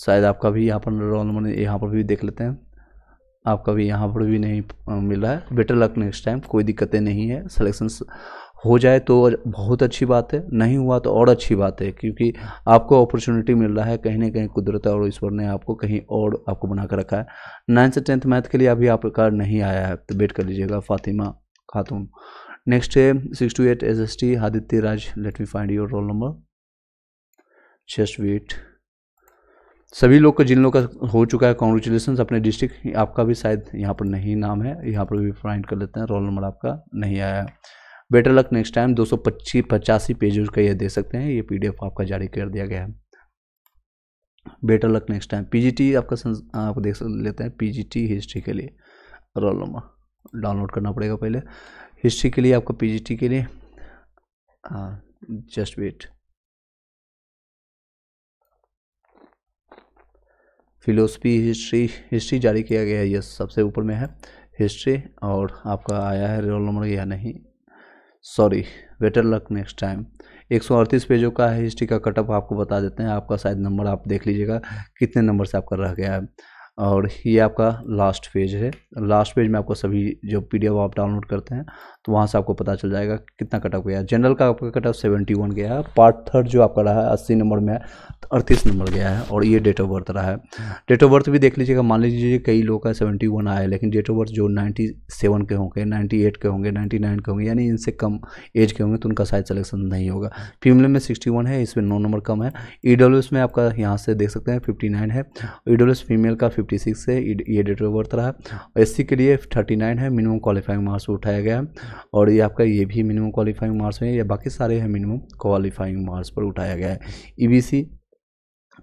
शायद आपका भी यहाँ पर रोल नंबर यहाँ पर भी देख लेते हैं आपका भी यहाँ पर भी नहीं मिल रहा है बेटर लक नेक्स्ट टाइम कोई दिक्कतें नहीं है सलेक्शन हो जाए तो बहुत अच्छी बात है नहीं हुआ तो और अच्छी बात है क्योंकि आपको अपॉर्चुनिटी मिल रहा है कहीं ना कहीं कुदरत और ईश्वर ने आपको कहीं और आपको बना कर रखा है नाइन्थ से टेंथ मैथ के लिए अभी आपका नहीं आया है तो वेट कर लीजिएगा फातिमा खातून नेक्स्ट है six two eight S S T Aditya Raj let me find your roll number just wait सभी लोग का जिन लोग का हो चुका है कॉन्ग्रेचुलेसन अपने डिस्ट्रिक्ट आपका भी शायद यहाँ पर नहीं नाम है यहाँ पर भी फाइंड कर लेते हैं रोल नंबर आपका नहीं आया है बेटर लक नेक्स्ट टाइम दो सौ पच्चीस पचासी पेजेस का यह दे सकते हैं ये पीडीएफ आपका जारी कर दिया गया है better luck next time PGT आपका आप देख लेते हैं पीजीटी हिस्ट्री के लिए रोल नंबर डाउनलोड करना पड़ेगा पहले हिस्ट्री के लिए आपका पीजीटी के लिए just wait philosophy history history जारी किया गया है यह सबसे ऊपर में है हिस्ट्री और आपका आया है रोल नंबर या नहीं sorry better luck next time एक सौ अड़तीस पेजों का है हिस्ट्री का कटअप आपको बता देते हैं आपका शायद नंबर आप देख लीजिएगा कितने नंबर से आपका रह गया है और ये आपका लास्ट पेज है लास्ट पेज में आपको सभी जो पी आप डाउनलोड करते हैं तो वहाँ से आपको पता चल जाएगा कितना कटअप गया जनरल का आपका कटअप सेवेंटी वन गया है पार्ट थर्ड जो आपका रहा है अस्सी नंबर में है तो अड़तीस नंबर गया है और ये डेट ऑफ बर्थ रहा है डेट ऑफ बर्थ भी देख लीजिएगा मान लीजिए कई लोग का सेवेंटी वन आया है लेकिन डेट ऑफ बर्थ जो नाइन्टी सेवन के होंगे नाइन्टी एट के होंगे नाइन्टी नाइन के होंगे यानी इनसे कम एज के होंगे तो उनका शायद सलेक्शन नहीं होगा फीमेल में सिक्सटी वन है इसमें नौ नंबर कम है ई e में आपका यहाँ से देख सकते हैं फिफ्टी नाइन है ई e फीमेल का फिफ्टी सिक्स है ये डेट ऑफ बर्थ रहा एस के लिए थर्टी नाइन है मिनिमम क्वालिफाइंग मार्क्स उठाया गया है और ये आपका ये भी मिनिमम क्वालिफाइंग मार्क्स है या बाकी सारे हैं मिनिमम क्वालिफाइंग मार्क्स पर उठाया गया है ई e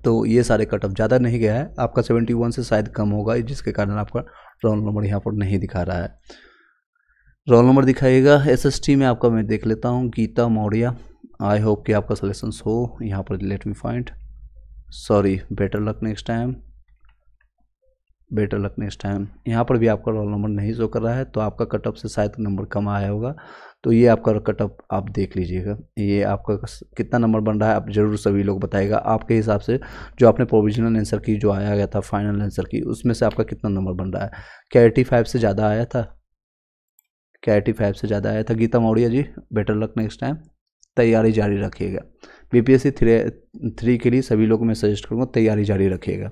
तो ये सारे कट ऑफ ज़्यादा नहीं गया है आपका सेवेंटी वन से शायद कम होगा जिसके कारण आपका रोल नंबर यहाँ पर नहीं दिखा रहा है रोल नंबर दिखाइएगा एसएसटी में आपका मैं देख लेता हूँ गीता मौर्या आई होप कि आपका सलेक्शन हो यहाँ पर let me find sorry better luck next time better luck next time यहाँ पर भी आपका रोल नंबर नहीं शो कर रहा है तो आपका कटअप से शायद नंबर कम आया होगा तो ये आपका कटअप आप देख लीजिएगा ये आपका कितना नंबर बन रहा है आप ज़रूर सभी लोग बताएगा आपके हिसाब से जो आपने प्रोविजनल आंसर की जो आया गया था फाइनल आंसर की उसमें से आपका कितना नंबर बन रहा है क्या एटी फाइव से ज़्यादा आया था क्या एटी फाइव से ज़्यादा आया था Geeta Maurya ji better luck next time तैयारी जारी रखिएगा सी थ्री थ्री के लिए सभी लोग मैं सजेस्ट करूँगा तैयारी जारी रखिएगा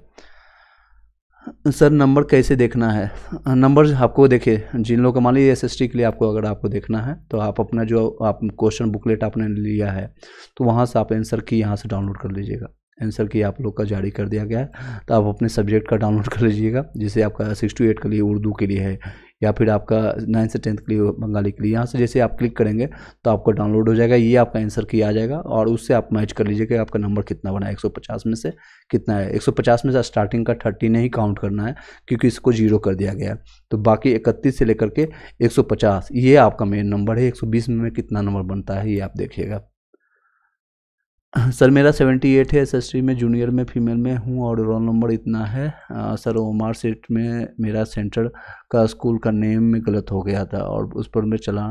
सर नंबर कैसे देखना है नंबर आपको देखिए जिन लोगों का मान लीजिए एस के लिए आपको अगर आपको देखना है तो आप अपना जो आप क्वेश्चन बुकलेट आपने लिया है तो वहाँ से आप आंसर की यहाँ से डाउनलोड कर लीजिएगा आंसर की आप लोग का जारी कर दिया गया है तो आप अपने सब्जेक्ट का डाउनलोड [laughs] कर लीजिएगा जैसे आपका सिक्स टू एट के लिए उर्दू के लिए है या फिर आपका नाइन्थ से टेंथ के लिए बंगाली के लिए यहाँ से जैसे आप क्लिक करेंगे तो आपको डाउनलोड हो जाएगा ये आपका आंसर की आ जाएगा और उससे आप मैच कर लीजिए कि आपका नंबर कितना बना है एक में से कितना है एक में से स्टार्टिंग का थर्टी नहीं काउंट करना है क्योंकि इसको जीरो कर दिया गया है तो बाकी इकतीस से लेकर के एक ये आपका मेन नंबर है एक में कितना नंबर बनता है ये आप देखिएगा सर मेरा सेवेंटी एट है एस में जूनियर में फीमेल में हूँ और रोल नंबर इतना है आ, सर ओमार सीट में मेरा सेंटर का स्कूल का नेम में गलत हो गया था और उस पर मैं चला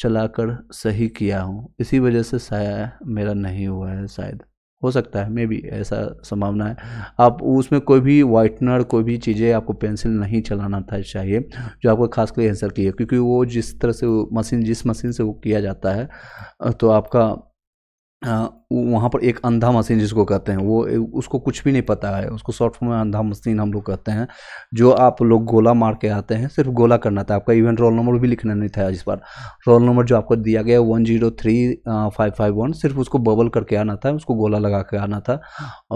चला कर सही किया हूँ इसी वजह से साया मेरा नहीं हुआ है शायद हो सकता है मे भी ऐसा संभावना है आप उसमें कोई भी वाइटनर कोई भी चीज़ें आपको पेंसिल नहीं चलाना था चाहिए जो आपको खास कर आंसर की है क्योंकि वो जिस तरह से मशीन जिस मशीन से वो किया जाता है तो आपका वहाँ पर एक अंधा मशीन जिसको कहते हैं वो उसको कुछ भी नहीं पता है उसको शॉर्ट फॉर्म में अंधा मशीन हम लोग कहते हैं जो आप लोग गोला मार के आते हैं सिर्फ गोला करना था आपका इवेंट रोल नंबर भी लिखना नहीं था इस बार रोल नंबर जो आपको दिया गया one zero three five five one सिर्फ उसको बबल करके आना था उसको गोला लगा के आना था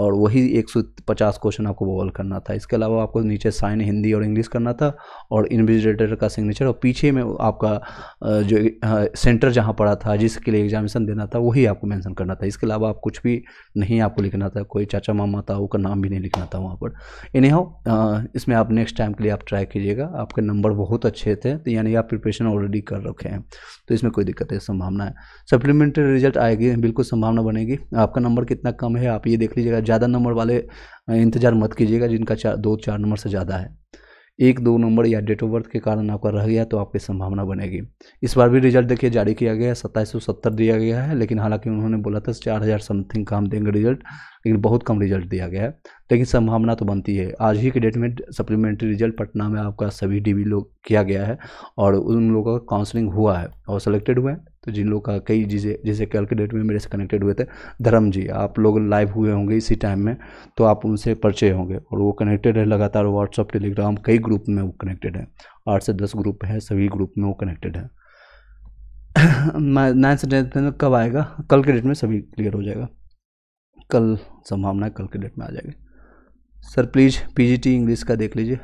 और वही एक सौ पचास क्वेश्चन आपको बबल करना था इसके अलावा आपको नीचे साइन हिंदी और इंग्लिश करना था और इन्विजिटेटर का सिग्नेचर और पीछे में आपका जो सेंटर जहाँ पड़ा था जिसके लिए एग्जामिनेशन देना था वही आपको मैंसन करना था इसके अलावा आप कुछ भी नहीं आपको लिखना था कोई चाचा मामा था का नाम भी नहीं लिखना था वहाँ पर इन्हें हो इसमें आप नेक्स्ट टाइम के लिए आप ट्राई कीजिएगा आपके नंबर बहुत अच्छे थे तो यानी आप प्रिपरेशन ऑलरेडी कर रखे हैं तो इसमें कोई दिक्कत है संभावना है सप्लीमेंट्री रिजल्ट आएगी बिल्कुल संभावना बनेगी आपका नंबर कितना कम है आप ये देख लीजिएगा ज़्यादा नंबर वाले इंतज़ार मत कीजिएगा जिनका चार दो चार नंबर से ज़्यादा है एक दो नंबर या डेट ऑफ बर्थ के कारण आपका रह गया तो आपकी संभावना बनेगी इस बार भी रिजल्ट देखिए जारी किया गया है सत्ताईस सौ सत्तर दिया गया है लेकिन हालांकि उन्होंने बोला था चार हज़ार समथिंग काम देंगे रिजल्ट लेकिन बहुत कम रिजल्ट दिया गया है लेकिन संभावना तो बनती है आज ही के डेट में सप्लीमेंट्री रिजल्ट पटना में आपका सभी डी लोग किया गया है और उन लोगों का काउंसलिंग हुआ है और सेलेक्टेड हुए हैं तो जिन लोग का कई चीज़ें जैसे कल के डेट में मेरे से कनेक्टेड हुए थे धर्म जी आप लोग लाइव हुए होंगे इसी टाइम में तो आप उनसे परिचय होंगे और वो कनेक्टेड है लगातार व्हाट्सअप टेलीग्राम कई ग्रुप में वो कनेक्टेड है आठ से दस ग्रुप है सभी ग्रुप में वो कनेक्टेड है नाइन से टेंथ में कब आएगा कल के डेट में सभी क्लियर हो जाएगा कल संभावना है कल के डेट में आ जाएगी सर प्लीज़ पीजीटी इंग्लिश का देख लीजिए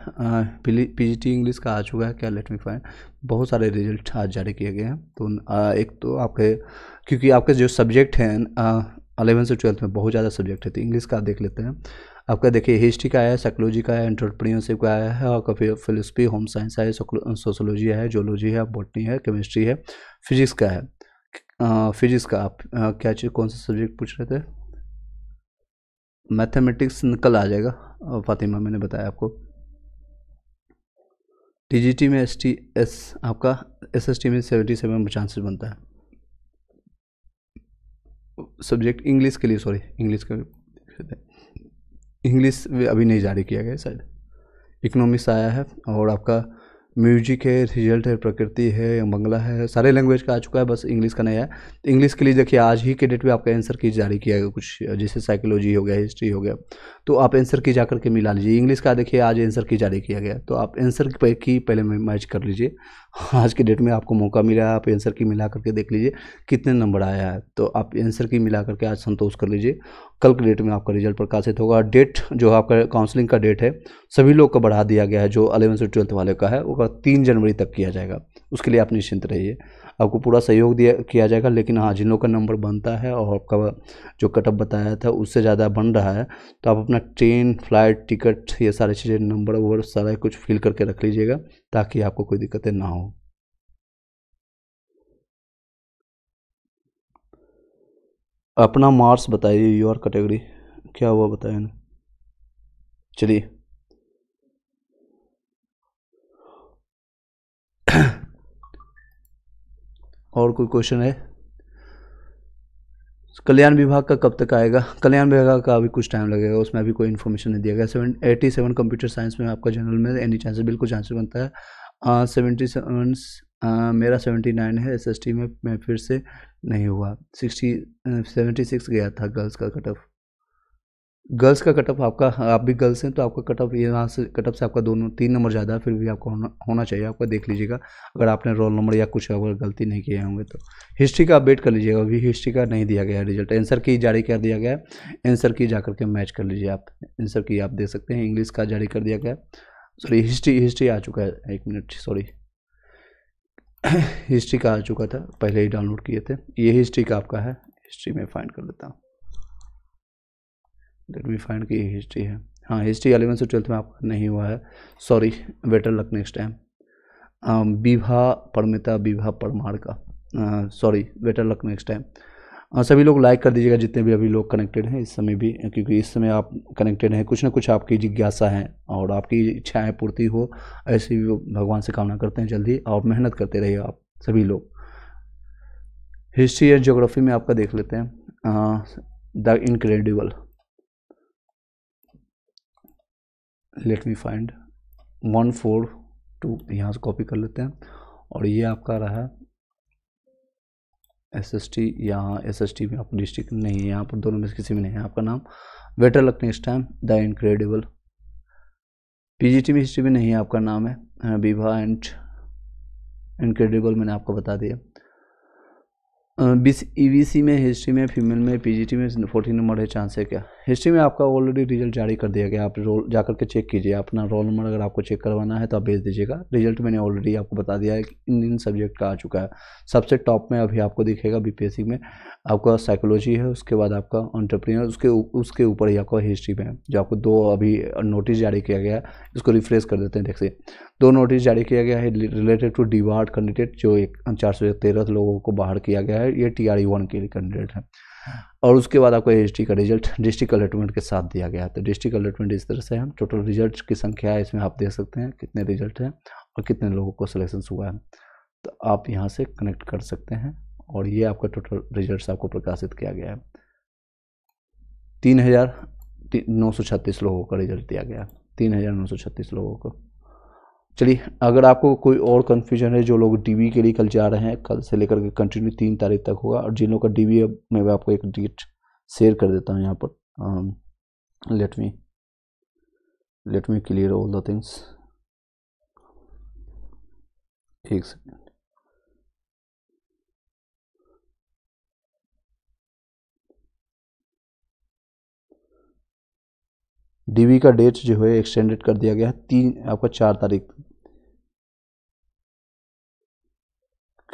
पीजीटी इंग्लिश का आ चुका है क्या लेट मी फाइन बहुत सारे रिजल्ट आज जारी किए गए हैं तो आ, एक तो आपके क्योंकि आपके जो सब्जेक्ट हैं अलेवन से ट्वेल्थ में बहुत ज़्यादा सब्जेक्ट है तो इंग्लिश का देख लेते हैं आपका देखिए हिस्ट्री का आया है साइकोलॉजी का है एंटरप्रीनरशिप का आया है और कभी फिलोसफी होम साइंस है सोशोलॉजी है जोलॉजी है बॉटनी है केमिस्ट्री है फिजिक्स का है फिजिक्स का आप क्या चीज़ कौन सा सब्जेक्ट पूछ रहे थे मैथमेटिक्स कल आ जाएगा फातिमा मैंने बताया आपको टीजीटी में एस टी एस आपका एस एस टी में सेवेंटी सेवन चांसेस बनता है सब्जेक्ट इंग्लिश के लिए सॉरी इंग्लिश का इंग्लिश अभी नहीं जारी किया गया शायद इकोनॉमिक्स आया है और आपका म्यूजिक है रिजल्ट है प्रकृति है बंगला है सारे लैंग्वेज का आ चुका है बस इंग्लिश का नहीं है तो इंग्लिश के लिए देखिए आज ही के डेट में आपका आंसर की जारी किया गया कुछ जैसे साइकोलॉजी हो गया हिस्ट्री हो गया तो आप आंसर की जा करके मिला लीजिए इंग्लिश का देखिए आज आंसर की जारी किया गया तो आप आंसर की पहले मैच कर लीजिए आज के डेट में आपको मौका मिला आप एंसर की मिला करके देख लीजिए कितने नंबर आया है तो आप एंसर की मिला करके आज संतोष कर लीजिए कल के डेट में आपका रिजल्ट प्रकाशित होगा डेट जो आपका काउंसलिंग का डेट है सभी लोग का बढ़ा दिया गया है जो अलेवन से ट्वेल्थ वाले का है वो तीन जनवरी तक किया जाएगा उसके लिए आप निश्चिंत रहिए आपको पूरा सहयोग दिया किया जाएगा लेकिन हाँ जिन लोगों का नंबर बनता है और आपका जो कटअप बताया था उससे ज़्यादा बन रहा है तो आप अपना ट्रेन फ्लाइट टिकट ये सारी चीज़ें नंबर वगैरह सारा कुछ फिल करके रख लीजिएगा ताकि आपको कोई दिक्कतें ना हो अपना मार्क्स बताइए योर कैटेगरी क्या हुआ बताया ना चलिए और कोई क्वेश्चन है कल्याण विभाग का कब तक आएगा कल्याण विभाग का अभी कुछ टाइम लगेगा उसमें अभी कोई इन्फॉर्मेशन नहीं दिया गया seven eighty seven computer science में आपका जनरल में एनी चांसेस बिल्कुल चांसेस बनता है सेवेंटी सेवन मेरा सेवेंटी नाइन है एसएसटी में मैं फिर से नहीं हुआ सिक्सटी सेवेंटी सिक्स गया था गर्ल्स का कट ऑफ गर्ल्स का कटअप आपका आप भी गर्ल्स हैं तो आपका कटअप यहाँ से कटअप से आपका दोनों तीन नंबर ज़्यादा है फिर भी आपको होना होना चाहिए आपका देख लीजिएगा अगर आपने रोल नंबर या कुछ अगर गलती नहीं किए होंगे तो हिस्ट्री का अपडेट कर लीजिएगा अभी हिस्ट्री का नहीं दिया गया है रिजल्ट आंसर की जारी कर दिया गया है आंसर की जा करके मैच कर लीजिए आप आंसर की आप देख सकते हैं इंग्लिश का जारी कर दिया गया सॉरी हिस्ट्री हिस्ट्री आ चुका है एक मिनट सॉरी हिस्ट्री का आ चुका था पहले ही डाउनलोड किए थे ये हिस्ट्री का आपका है हिस्ट्री में फाइंड कर लेता हूँ दैट वी फाइंड की हिस्ट्री है हाँ हिस्ट्री एलेवन से ट्वेल्थ में आपका नहीं हुआ है sorry better luck next time Vibha Paramita Vibha Parmar का sorry better luck next time सभी लोग लाइक कर दीजिएगा जितने भी अभी लोग कनेक्टेड हैं इस समय भी क्योंकि इस समय आप कनेक्टेड हैं कुछ ना कुछ आपकी जिज्ञासा है और आपकी इच्छाएं पूर्ति हो ऐसे भी भगवान से कामना करते हैं जल्दी और मेहनत करते रहिए आप सभी लोग हिस्ट्री एंड जोग्राफी में आपका देख लेते हैं the uh, incredible let me find one four two यहाँ से कॉपी कर लेते हैं और ये आपका रहा एस एस टी यहाँ एस एस टी में आप डिस्ट्रिक्ट नहीं है यहाँ पर दोनों में किसी में नहीं है आपका नाम better luck next time the incredible PGT में हिस्ट्री में नहीं है आपका नाम है विभा एंड इनक्रेडिबल मैंने आपको बता दिया बीस ई e में हिस्ट्री में फीमेल में पीजीटी में फोर्टीन नंबर है चांस है क्या हिस्ट्री में आपका ऑलरेडी रिजल्ट जारी कर दिया गया आप रोल जा करके चेक कीजिए अपना रोल नंबर अगर आपको चेक करवाना है तो आप भेज दीजिएगा रिजल्ट मैंने ऑलरेडी आपको बता दिया है कि इन इन सब्जेक्ट का आ चुका है सबसे टॉप में अभी आपको दिखेगा बीपीएससी में आपका साइकोलॉजी है उसके बाद आपका ऑन्टरप्रीनियर उसके उसके ऊपर ही आपका हिस्ट्री में जो आपको दो अभी नोटिस जारी किया गया है इसको रिफ्रेश कर देते हैं देखिए दो नोटिस जारी किया गया है रिलेटेड टू डी कैंडिडेट जो एक चार सौ तेरह लोगों को बाहर किया गया है ये टी आर वन के लिए कैंडिडेट है और उसके बाद आपको एस का रिजल्ट डिस्ट्रिक्ट अलॉटमेंट के साथ दिया गया तो डिस्ट्रिक्ट अलॉटमेंट इस तरह से है टोटल रिजल्ट की संख्या है इसमें आप देख सकते हैं कितने रिजल्ट हैं और कितने लोगों को सिलेक्शन हुआ है तो आप यहाँ से कनेक्ट कर सकते हैं और ये आपका टोटल रिजल्ट आपको प्रकाशित किया गया है तीन हज़ार नौ सौ छत्तीस लोगों का रिजल्ट दिया गया तीन हज़ार नौ सौ छत्तीस लोगों को चलिए अगर आपको कोई और कन्फ्यूजन है जो लोग डीवी के लिए कल जा रहे हैं कल से लेकर के कंटिन्यू तीन तारीख तक होगा और जिन लोगों का डीवी मैं आपको एक डेट शेयर कर देता हूँ यहाँ पर let me let me clear all the things एक सेकेंड डीवी का डेट जो है एक्सटेंडेड कर दिया गया है तीन आपका चार तारीख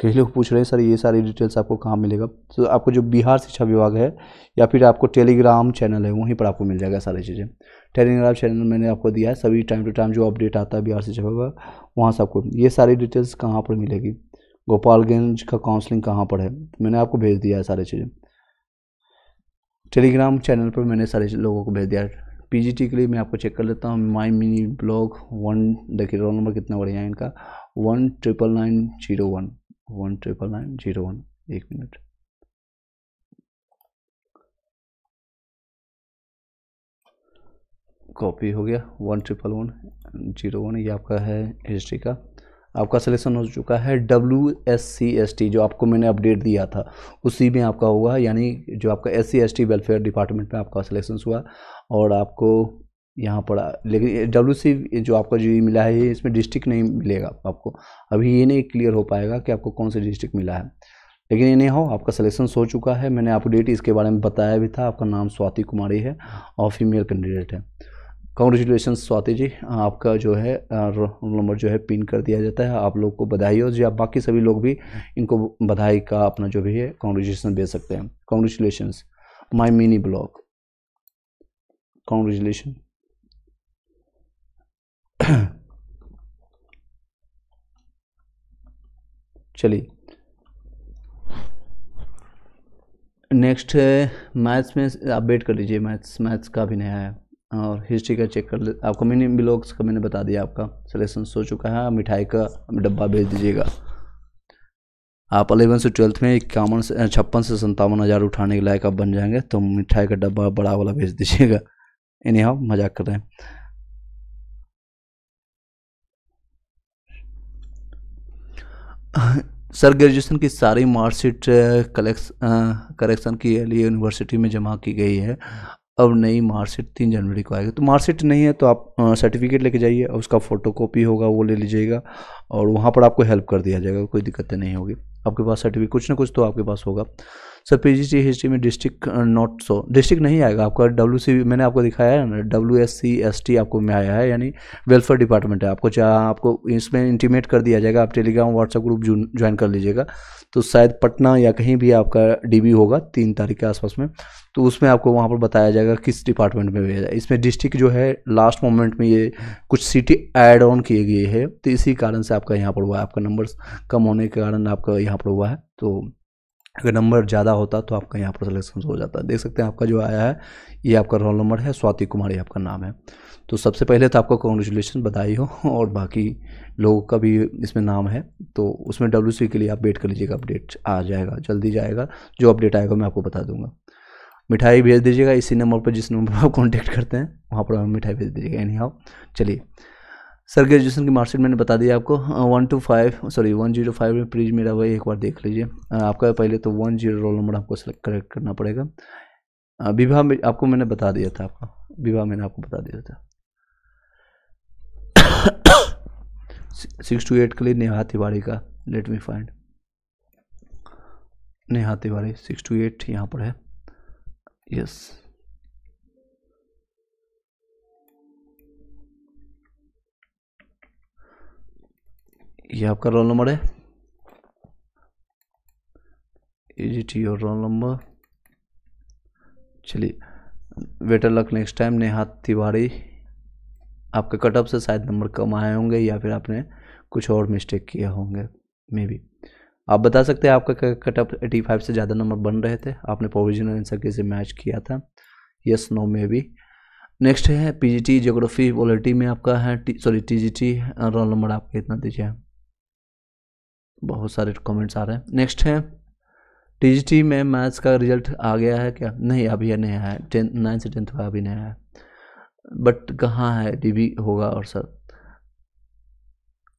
कई लोग पूछ रहे हैं सर ये सारी डिटेल्स आपको कहाँ मिलेगा तो आपको जो बिहार शिक्षा विभाग है या फिर आपको टेलीग्राम चैनल है वहीं पर आपको मिल जाएगा सारी चीज़ें टेलीग्राम चैनल मैंने आपको दिया है सभी टाइम टू टाइम जो अपडेट आता है बिहार शिक्षा विभाग वहाँ से आपको ये सारी डिटेल्स कहाँ पर मिलेगी गोपालगंज का काउंसलिंग कहाँ पर है मैंने आपको भेज दिया है सारी चीज़ें टेलीग्राम चैनल पर मैंने सारे लोगों को भेज दिया है पीजीटी के लिए मैं आपको चेक कर लेता हूँ माई मिनी ब्लॉग वन देखिए रोल नंबर कितना बढ़िया है इनका one triple nine zero one one triple nine zero one एक मिनट कॉपी हो गया one triple one zero one ये आपका है हिस्ट्री का आपका सिलेक्शन हो चुका है W S C S T जो आपको मैंने अपडेट दिया था उसी में आपका हुआ यानी जो आपका S C S T welfare department में आपका सिलेक्शन हुआ और आपको यहाँ पड़ा लेकिन डब्ल्यू सी जो आपका जो मिला है ये इसमें डिस्ट्रिक्ट नहीं मिलेगा आपको अभी ये नहीं क्लियर हो पाएगा कि आपको कौन सा डिस्ट्रिक्ट मिला है लेकिन ये नहीं हो आपका सिलेक्शन हो चुका है मैंने अपडेट इसके बारे में बताया भी था आपका नाम स्वाति कुमारी है और फीमेल कैंडिडेट है कॉन्ग्रेचुलेसन स्वाति जी आपका जो है रोल नंबर जो है पिन कर दिया जाता है आप लोग को बधाई हो जी आप बाकी सभी लोग भी इनको बधाई का अपना जो भी है कॉन्ग्रेचुलेसन दे सकते हैं congratulation my mini blog congratulation [coughs] चलिए नेक्स्ट है मैथ्स में अपडेट कर लीजिए मैथ्स मैथ्स का भी नया है और हिस्ट्री का चेक कर ले आपको मिनी ब्लॉग्स का मैंने बता दिया आपका सिलेक्शन हो चुका है मिठाई का डब्बा भेज दीजिएगा आप अलेवन से ट्वेल्थ में इक्यावन से छप्पन से संतावन हज़ार उठाने के लायक आप बन जाएंगे तो मिठाई का डब्बा बड़ा वाला भेज दीजिएगा इन्हें हम मजाक कर रहे हैं सर ग्रेजुएशन की सारी मार्कशीट कलेक्शन करेक्शन के लिए यूनिवर्सिटी में जमा की गई है अब नई मार्कशीट तीन जनवरी को आएगी तो मार्कशीट नहीं है तो आप सर्टिफिकेट लेके जाइए उसका फ़ोटो कॉपी होगा वो ले लीजिएगा और वहाँ पर आपको हेल्प कर दिया जाएगा कोई दिक्कतें नहीं होगी आपके पास सर्टिफिकेट कुछ ना कुछ तो आपके पास होगा सर पी जी हिस्ट्री में डिस्ट्रिक्ट नॉट सो डिस्ट्रिक्ट नहीं आएगा आपका डब्ल्यू सी मैंने आपको दिखाया है ना W S C S T आपको में आया है यानी वेलफेयर डिपार्टमेंट है आपको चाहे आपको इसमें इंटीमेट कर दिया जाएगा आप टेलीग्राम व्हाट्सएप ग्रुप ज्वाइन कर लीजिएगा तो शायद पटना या कहीं भी आपका डी होगा तीन तारीख के आसपास में तो उसमें आपको वहाँ पर बताया जाएगा किस डिपार्टमेंट में भेजा जाए इसमें डिस्ट्रिक्ट जो है लास्ट मोमेंट में ये कुछ सिटी ऐड ऑन किए गए है तो इसी कारण से आपका यहाँ पर हुआ है आपका नंबर कम होने के कारण आपका यहाँ पर हुआ है तो अगर नंबर ज़्यादा होता तो आपका यहाँ पर सिलेक्शन हो जाता देख सकते हैं आपका जो आया है ये आपका रोल नंबर है स्वाति कुमारी आपका नाम है तो सबसे पहले तो आपको कॉन्ग्रेचुलेसन बधाई हो [laughs] और बाकी लोगों का भी इसमें नाम है तो उसमें डब्ल्यू के लिए आप वेट कर लीजिएगा अपडेट आ जाएगा जल्दी जाएगा जो अपडेट आएगा मैं आपको बता दूंगा मिठाई भेज दीजिएगा इसी नंबर पर जिस नंबर पर आप कॉन्टैक्ट करते हैं वहाँ पर हमें मिठाई भेज दीजिएगा एनी हाउ चलिए सर ग्रेजुएशन की मार्कशीट मैंने बता दी आपको one two five sorry one zero five में प्लीज मेरा वही एक बार देख लीजिए आपका पहले तो वन जीरो रोल नंबर आपको सेलेक्ट करेक्ट करना पड़ेगा विवाह में आपको मैंने बता दिया था आपका विवाह मैंने आपको बता दिया था सिक्स टू एट के लिए नेहा तिवारी का let me find Neha Tiwari six two eight यहाँ पर है yes ये आपका रोल नंबर है is it your roll number चलिए better luck next time Neha Tiwari आपके कटअप से शायद नंबर कम आए होंगे या फिर आपने कुछ और मिस्टेक किए होंगे मे बी आप बता सकते हैं आपका कटअप एटी फाइव से ज़्यादा नंबर बन रहे थे आपने प्रोविजनल आंसर कैसे मैच किया था यस नो मे भी नेक्स्ट है पी जी टी जोग्राफी वॉलिटी में आपका है sorry T G T roll number आपका इतना दीजिए बहुत सारे कमेंट्स आ रहे हैं नेक्स्ट है टी जी टी में मैथ्स का रिजल्ट आ गया है क्या नहीं अभी है नहीं आया टेंथ नाइन्थ से टेंथ का अभी नहीं आया बट कहाँ है डी होगा और सर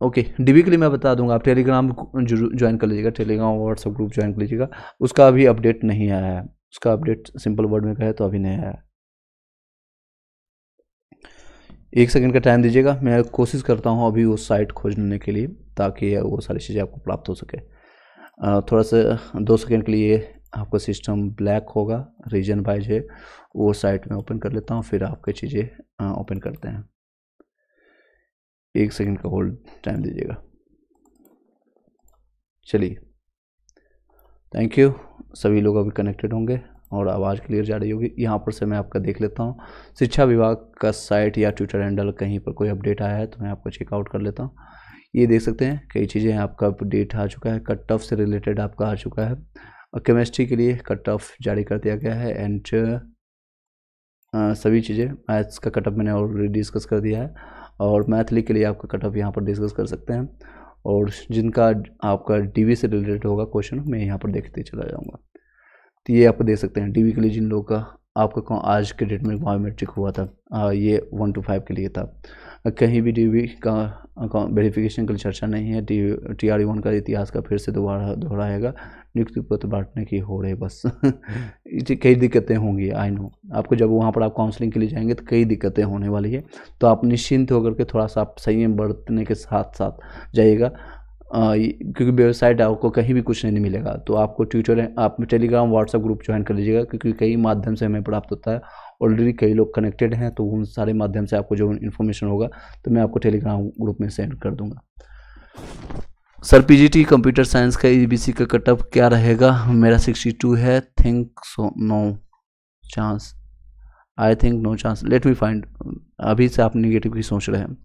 ओके डीबी के लिए मैं बता दूंगा आप टेलीग्राम ज्वाइन कर लीजिएगा टेलीग्राम व्हाट्सअप ग्रुप ज्वाइन कर लीजिएगा उसका अभी अपडेट नहीं आया है उसका अपडेट सिंपल वर्ड में कहे तो अभी नहीं आया है एक सेकंड का टाइम दीजिएगा मैं कोशिश करता हूँ अभी वो साइट खोजने के लिए ताकि वो सारी चीज़ें आपको प्राप्त हो सके थोड़ा सा दो सेकेंड के लिए आपका सिस्टम ब्लैक होगा रीजन वाइज है वो साइट में ओपन कर लेता हूँ फिर आपके चीज़ें ओपन करते हैं एक सेकंड का होल्ड टाइम दीजिएगा चलिए थैंक यू सभी लोग अभी कनेक्टेड होंगे और आवाज़ क्लियर जा रही होगी यहाँ पर से मैं आपका देख लेता हूँ शिक्षा विभाग का साइट या ट्विटर हैंडल कहीं पर कोई अपडेट आया है तो मैं आपको चेकआउट कर लेता हूँ ये देख सकते हैं कई चीज़ें हैं आपका अपडेट आ चुका है कट ऑफ से रिलेटेड आपका आ चुका है और केमिस्ट्री के लिए कट ऑफ जारी कर दिया गया है एंड सभी चीज़ें मैथ्स का कटअप मैंने ऑलरेडी डिस्कस कर दिया है और मैथली के लिए आपका कट ऑफ यहाँ पर डिस्कस कर सकते हैं और जिनका आपका डीवी से रिलेटेड होगा क्वेश्चन मैं यहाँ पर देखते चला जाऊँगा तो ये आप देख सकते हैं डीवी के लिए जिन लोगों का आपका आज के डेट में बायोमेट्रिक हुआ था आ, ये वन टू फाइव के लिए था कहीं भी डीवी का वेरिफिकेशन के लिए चर्चा नहीं है टी टी आर वन का इतिहास का फिर से दोबारा दोहराएगा नियुक्ति पत्र बांटने की हो रहे बस [laughs] कई दिक्कतें होंगी आई नो आपको जब वहाँ पर आप काउंसलिंग के लिए जाएंगे तो कई दिक्कतें होने वाली है तो आप निश्चिंत होकर के थोड़ा सा आप संयम बरतने के साथ साथ जाइएगा क्योंकि वेबसाइट आपको कहीं भी कुछ नहीं मिलेगा तो आपको ट्विटर आप टेलीग्राम व्हाट्सएप ग्रुप ज्वाइन कर लीजिएगा क्योंकि कई माध्यम से हमें प्राप्त होता है ऑलरेडी कई लोग कनेक्टेड हैं तो उन सारे माध्यम से आपको जो इन्फॉर्मेशन होगा तो मैं आपको टेलीग्राम ग्रुप में सेंड कर दूँगा सर पी कंप्यूटर साइंस का ई का कट ऑफ क्या रहेगा मेरा 62 है think so no chance I think no chance let me find अभी से आप निगेटिव की सोच रहे हैं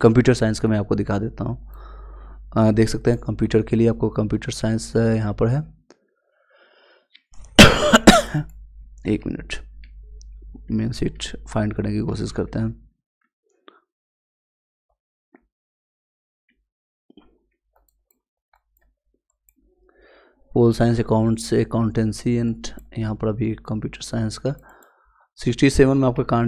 कंप्यूटर साइंस का मैं आपको दिखा देता हूँ देख सकते हैं कंप्यूटर के लिए आपको कंप्यूटर साइंस यहाँ पर है [coughs] एक मिनट मेन सीट फाइंड करने की कोशिश करते हैं pol science accounts accountancy and यहाँ पर अभी कंप्यूटर साइंस का सिक्सटी सेवन में आपका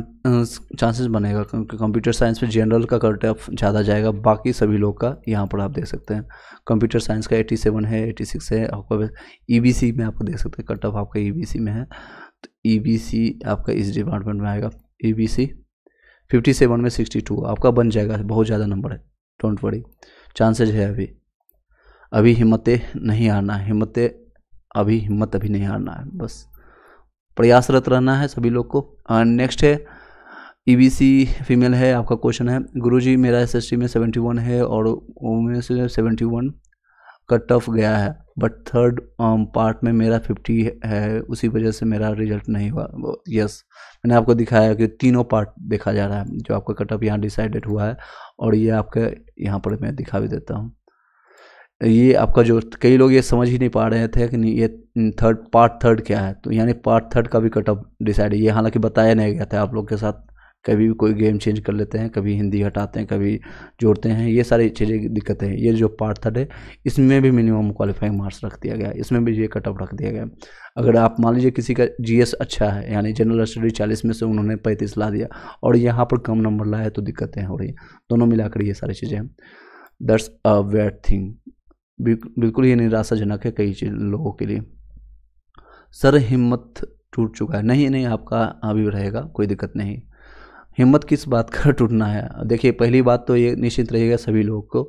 चांसेस बनेगा क्योंकि कंप्यूटर साइंस में जनरल का कट ऑफ ज़्यादा जाएगा बाकी सभी लोग का यहाँ पर आप देख सकते हैं कंप्यूटर साइंस का एटी सेवन है एटी सिक्स है आपका ईबीसी e में आपको देख सकते हैं कट ऑफ आपका ईबीसी e में है तो ईबीसी e आपका इस डिपार्टमेंट में आएगा ईबीसी फिफ्टी सेवन में सिक्सटी टू आपका बन जाएगा बहुत ज़्यादा नंबर है डोंट वरी चांसेज है अभी अभी हिम्मतें नहीं हारना है हिम्मतें अभी हिम्मत अभी नहीं हारना है बस प्रयासरत रहना है सभी लोग को नेक्स्ट है ईबीसी e फीमेल है आपका क्वेश्चन है गुरुजी मेरा एसएसटी में सेवेंटी वन है और में से सेवेंटी वन कट ऑफ गया है बट थर्ड पार्ट में मेरा फिफ्टी है उसी वजह से मेरा रिजल्ट नहीं हुआ यस मैंने आपको दिखाया कि तीनों पार्ट देखा जा रहा है जो आपका कट ऑफ यहाँ डिसाइडेड हुआ है और ये आपके यहाँ पर मैं दिखा भी देता हूँ ये आपका जो कई लोग ये समझ ही नहीं पा रहे थे कि नहीं ये थर्ड पार्ट थर्ड क्या है तो यानी पार्ट थर्ड का भी कट ऑफ डिसाइड ये हालांकि बताया नहीं गया था आप लोग के साथ कभी भी कोई गेम चेंज कर लेते हैं कभी हिंदी हटाते हैं कभी जोड़ते हैं ये सारी चीज़ें दिक्कतें हैं ये जो पार्ट थर्ड है इसमें भी मिनिमम क्वालिफाइंग मार्क्स रख दिया गया इसमें भी ये कट ऑफ रख दिया गया अगर आप मान लीजिए किसी का जी अच्छा है यानी जनरल स्टडी चालीस में से उन्होंने पैंतीस ला दिया और यहाँ पर कम नंबर लाया तो दिक्कतें हो रही दोनों मिलाकर ये सारी चीज़ें हैं दैट्स अ वेयर थिंग बिल्कुल ये निराशाजनक है कई लोगों के लिए सर हिम्मत टूट चुका है नहीं नहीं आपका अभी रहेगा कोई दिक्कत नहीं हिम्मत किस बात का [laughs] टूटना है देखिए पहली बात तो ये निश्चित रहेगा सभी लोगों को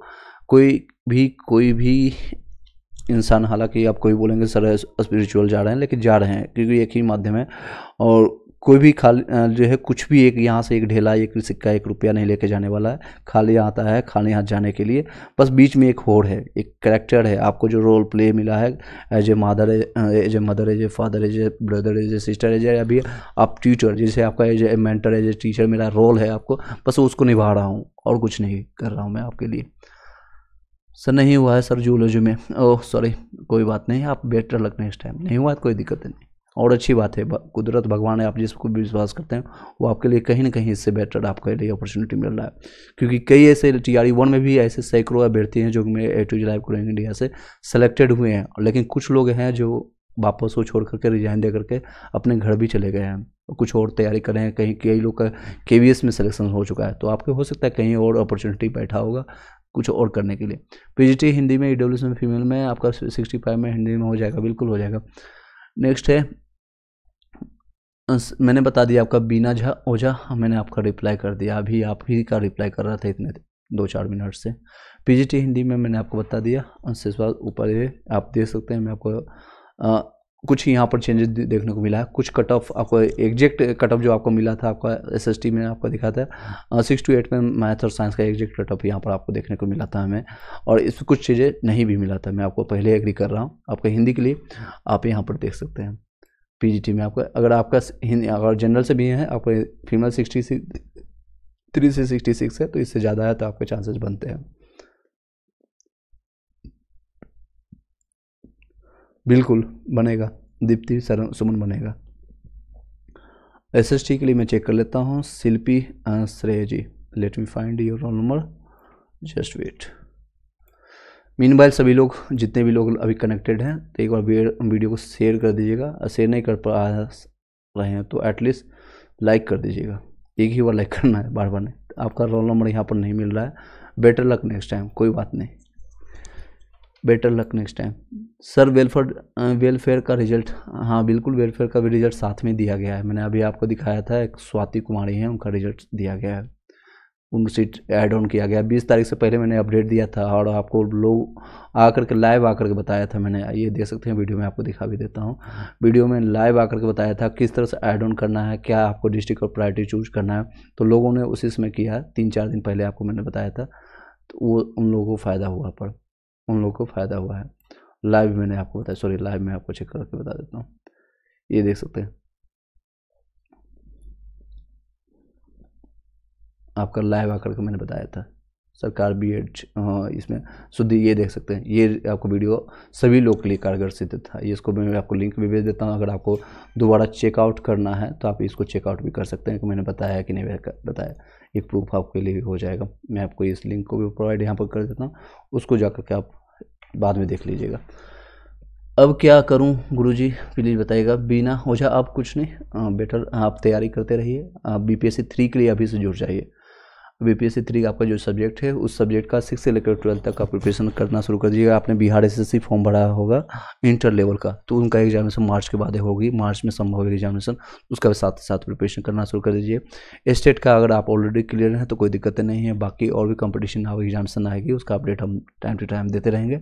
कोई भी कोई भी इंसान हालांकि आप कोई बोलेंगे सर स्पिरिचुअल जा रहे हैं लेकिन जा रहे हैं क्योंकि एक ही माध्यम है और कोई भी खाली जो है कुछ भी एक यहाँ से एक ढेला एक सिक्का एक रुपया नहीं लेके जाने वाला है खाली आता है खाली यहाँ जाने के लिए बस बीच में एक होड़ है एक करेक्टर है आपको जो रोल प्ले मिला है as a mother as a mother as a father as a brother as a sister as a अभी आप ट्यूटर जैसे आपका as a mentor as a teacher मेरा रोल है आपको बस उसको निभा रहा हूँ और कुछ नहीं कर रहा हूँ मैं आपके लिए सर नहीं हुआ है सर जूलॉजी में ओह सॉरी कोई बात नहीं आप बेटर लग नेक्स्ट टाइम नहीं हुआ है कोई दिक्कत नहीं और अच्छी बात है कुदरत भगवान है आप जिसको भी विश्वास करते हैं वो आपके लिए कहीं ना कहीं इससे बेटर आपके लिए अपॉर्चुनिटी मिल रहा है क्योंकि कई ऐसे टी आर वन में भी ऐसे सैकड़ों अभ्यर्थी हैं जो मेरे A to Z live India से सेलेक्टेड हुए हैं लेकिन कुछ लोग हैं जो वापस वो छोड़ करके रिजाइन दे करके अपने घर भी चले गए हैं कुछ और तैयारी करें कहीं कई लोग का के में सिलेक्शन हो चुका है तो आपके हो सकता है कहीं और अपॉर्चुनिटी बैठा होगा कुछ और करने के लिए पी हिंदी में ई में फीमेल में आपका सिक्सटी फाइव में हिंदी में हो जाएगा बिल्कुल हो जाएगा नेक्स्ट है मैंने बता दिया आपका बीना झा ओझा हाँ, मैंने आपका रिप्लाई कर दिया अभी आप ही का रिप्लाई कर रहा था इतने दो चार मिनट से पीजीटी हिंदी में मैंने आपको बता दिया उसके बाद ऊपर ये आप देख सकते हैं मैं आपको आ, कुछ यहाँ पर चेंजेस देखने को मिला है कुछ कट ऑफ आपको एग्जैक्ट कट ऑफ जो आपको मिला था आपका एस एस टी में आपको दिखा था सिक्स टू एट में मैथ और साइंस का एग्जैक्ट कट ऑफ यहाँ पर आपको देखने को मिला था हमें और इस कुछ चीज़ें नहीं भी मिला था मैं आपको पहले एग्री कर रहा हूँ आपके हिंदी के लिए आप यहाँ पर देख सकते हैं पीजीटी में आपका अगर आपका अगर जनरल से भी है आपको फीमेल सिक्सटी थ्री से सिक्सटी सिक्स है तो इससे ज़्यादा है तो आपके चांसेस बनते हैं बिल्कुल बनेगा दीप्ति सरन सुमन बनेगा एसएसटी के लिए मैं चेक कर लेता हूँ Shilpi Shreya ji let me find your roll number just wait mean सभी लोग जितने भी लोग अभी कनेक्टेड हैं तो एक बार वीडियो को शेयर कर दीजिएगा और शेयर नहीं कर पा रहे हैं तो एटलीस्ट लाइक कर दीजिएगा एक ही बार लाइक करना है बार बार नहीं तो आपका रोल नंबर यहाँ पर नहीं मिल रहा है बेटर लक नेक्स्ट टाइम कोई बात नहीं better luck next time sir welfare welfare का रिजल्ट हाँ बिल्कुल वेलफेयर का भी रिजल्ट साथ में दिया गया है मैंने अभी आपको दिखाया था एक स्वाति कुमारी हैं उनका रिजल्ट दिया गया है उन सीट ऐड ऑन किया गया बीस तारीख से पहले मैंने अपडेट दिया था और आपको लोग आकर के लाइव आकर के बताया था मैंने ये देख सकते हैं वीडियो में आपको दिखा भी देता हूँ वीडियो में लाइव आकर के बताया था किस तरह से ऐड ऑन करना है क्या आपको डिस्ट्रिक्ट और प्रायरिटी चूज करना है तो लोगों ने उसी समय किया तीन चार दिन पहले आपको मैंने बताया था तो वो उन लोगों को फ़ायदा हुआ पर उन लोगों को फ़ायदा हुआ है लाइव मैंने आपको बताया सॉरी लाइव मैं आपको चेक करके बता देता हूँ ये देख सकते हैं आपका लाइव आकर के मैंने बताया था सरकार बी एड इसमें शुद्ध ये देख सकते हैं ये आपको वीडियो सभी लोग के लिए कारगर सिद्ध था ये इसको मैं आपको लिंक भी भेज देता हूँ अगर आपको दोबारा चेकआउट करना है तो आप इसको चेकआउट भी कर सकते हैं कि मैंने बताया कि नहीं बताया एक प्रूफ आपके लिए भी हो जाएगा मैं आपको इस लिंक को भी प्रोवाइड यहाँ पर कर देता हूँ उसको जा के आप बाद में देख लीजिएगा अब क्या करूं गुरुजी प्लीज़ बताइएगा बिना ओझा आप कुछ नहीं बेटर आप तैयारी करते रहिए आप बीपीएससी थ्री के लिए अभी से जुड़ जाइए बी पी एस थ्री आपका जो सब्जेक्ट है उस सब्जेक्ट का सिक्स से लेकर ट्वेल्थ तक का प्रिपरेशन करना शुरू कर दीजिएगा आपने Bihar S S C form भरा होगा इंटर लेवल का तो उनका एग्जामिनेशन मार्च के बाद होगी मार्च में संभव एग्जामिनेशन उसका भी साथ ही साथ प्रिपरेशन करना शुरू कर दीजिए स्टेट का अगर आप ऑलरेडी क्लियर हैं तो कोई दिक्कतें नहीं है बाकी और भी कंपटीशन आप एग्जामिशन आएगी उसका अपडेट हम टाइम टू टाइम देते रहेंगे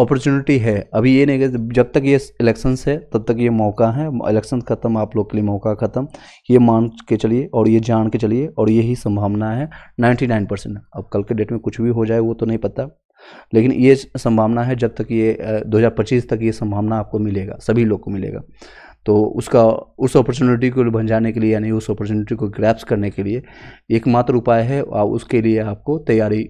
अपॉर्चुनिटी है अभी ये नहीं कि जब तक ये इलेक्शंस है तब तक ये मौका है इलेक्शन ख़त्म आप लोग के लिए मौका ख़त्म ये मान के चलिए और ये जान के चलिए और यही संभावना है 99 परसेंट अब कल के डेट में कुछ भी हो जाए वो तो नहीं पता लेकिन ये संभावना है जब तक ये 2025 तक ये संभावना आपको मिलेगा सभी लोग को मिलेगा तो उसका उस अपॉर्चुनिटी को भंजाने के लिए यानी उस अपॉर्चुनिटी को ग्रैप्स करने के लिए एकमात्र उपाय है उसके लिए आपको तैयारी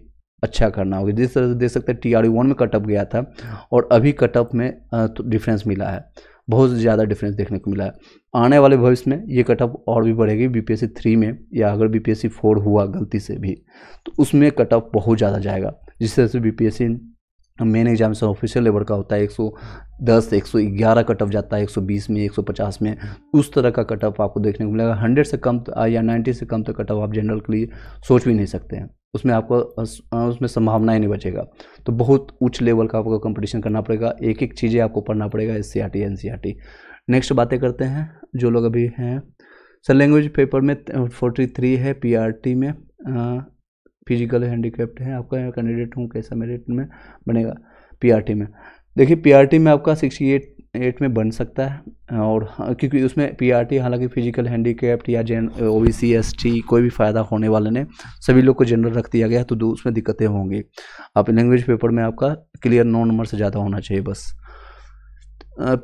अच्छा करना होगा जिस तरह से देख सकते हैं टी आर वन में कटअप गया था और अभी कटअप में तो डिफरेंस मिला है बहुत ज़्यादा डिफरेंस देखने को मिला है आने वाले भविष्य में ये कटअप और भी बढ़ेगी बी पी सी थ्री में या अगर B P S C four हुआ गलती से भी तो उसमें कटअप बहुत ज़्यादा जाएगा जिस तरह से B P S C main exam से ऑफिशियल लेवल का होता है 110 111 कट ऑफ जाता है 120 में 150 में उस तरह का कट ऑफ आपको देखने को मिलेगा 100 से कम या 90 से कम तो कट ऑफ आप जनरल के लिए सोच भी नहीं सकते हैं उसमें आपको उसमें संभावना ही नहीं बचेगा तो बहुत उच्च लेवल का आपको कंपटीशन करना पड़ेगा एक एक चीज़ें आपको पढ़ना पड़ेगा S C R T N C R T next बातें करते हैं जो लोग अभी हैं सर लैंग्वेज पेपर में फोर्टी थ्री है पी आर टी में फिजिकल हैंडीकेप्ट है आपका कैंडिडेट हूँ कैसा मेरिट में बनेगा पी आर टी में देखिए पी आर टी में आपका सिक्सटी एट एट में बन सकता है और हाँ, क्योंकि उसमें पीआरटी हालांकि फिजिकल हैंडीकेप्ट या gen O B C S T कोई भी फ़ायदा होने वाले ने सभी लोग को जनरल रख दिया गया तो उसमें दिक्कतें होंगी आप लैंग्वेज पेपर में आपका क्लियर नौ नंबर से ज़्यादा होना चाहिए बस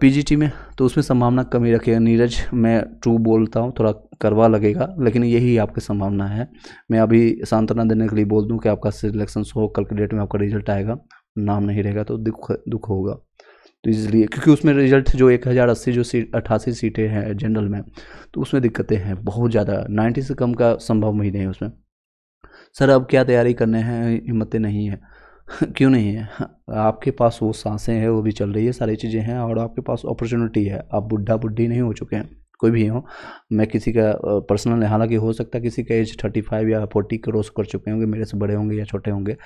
पीजीटी में तो उसमें संभावना कम ही रखेगा नीरज मैं ट्रू बोलता हूँ थोड़ा करवा लगेगा लेकिन यही आपकी संभावना है मैं अभी सांत्वना देने के लिए बोल दूँ कि आपका सिलेक्शन हो कल के डेट में आपका रिजल्ट आएगा नाम नहीं रहेगा तो दुख दुख होगा तो इसलिए क्योंकि उसमें रिजल्ट जो एक हज़ार अस्सी जो सीट अट्ठासी सीटें हैं जनरल में तो उसमें दिक्कतें हैं बहुत ज़्यादा नाइन्टी से कम का संभव नहीं है उसमें सर अब क्या तैयारी करने हैं हिम्मतें नहीं है [laughs] क्यों नहीं है आपके पास वो सांसें हैं वो भी चल रही है सारी चीज़ें हैं और आपके पास अपॉर्चुनिटी है आप बुढ़ा बुढ़ी नहीं हो चुके हैं कोई भी हो मैं किसी का पर्सनल हालांकि हो सकता है किसी का एज थर्टी फाइव या फोर्टी क्रॉस कर चुके होंगे मेरे से बड़े होंगे या छोटे होंगे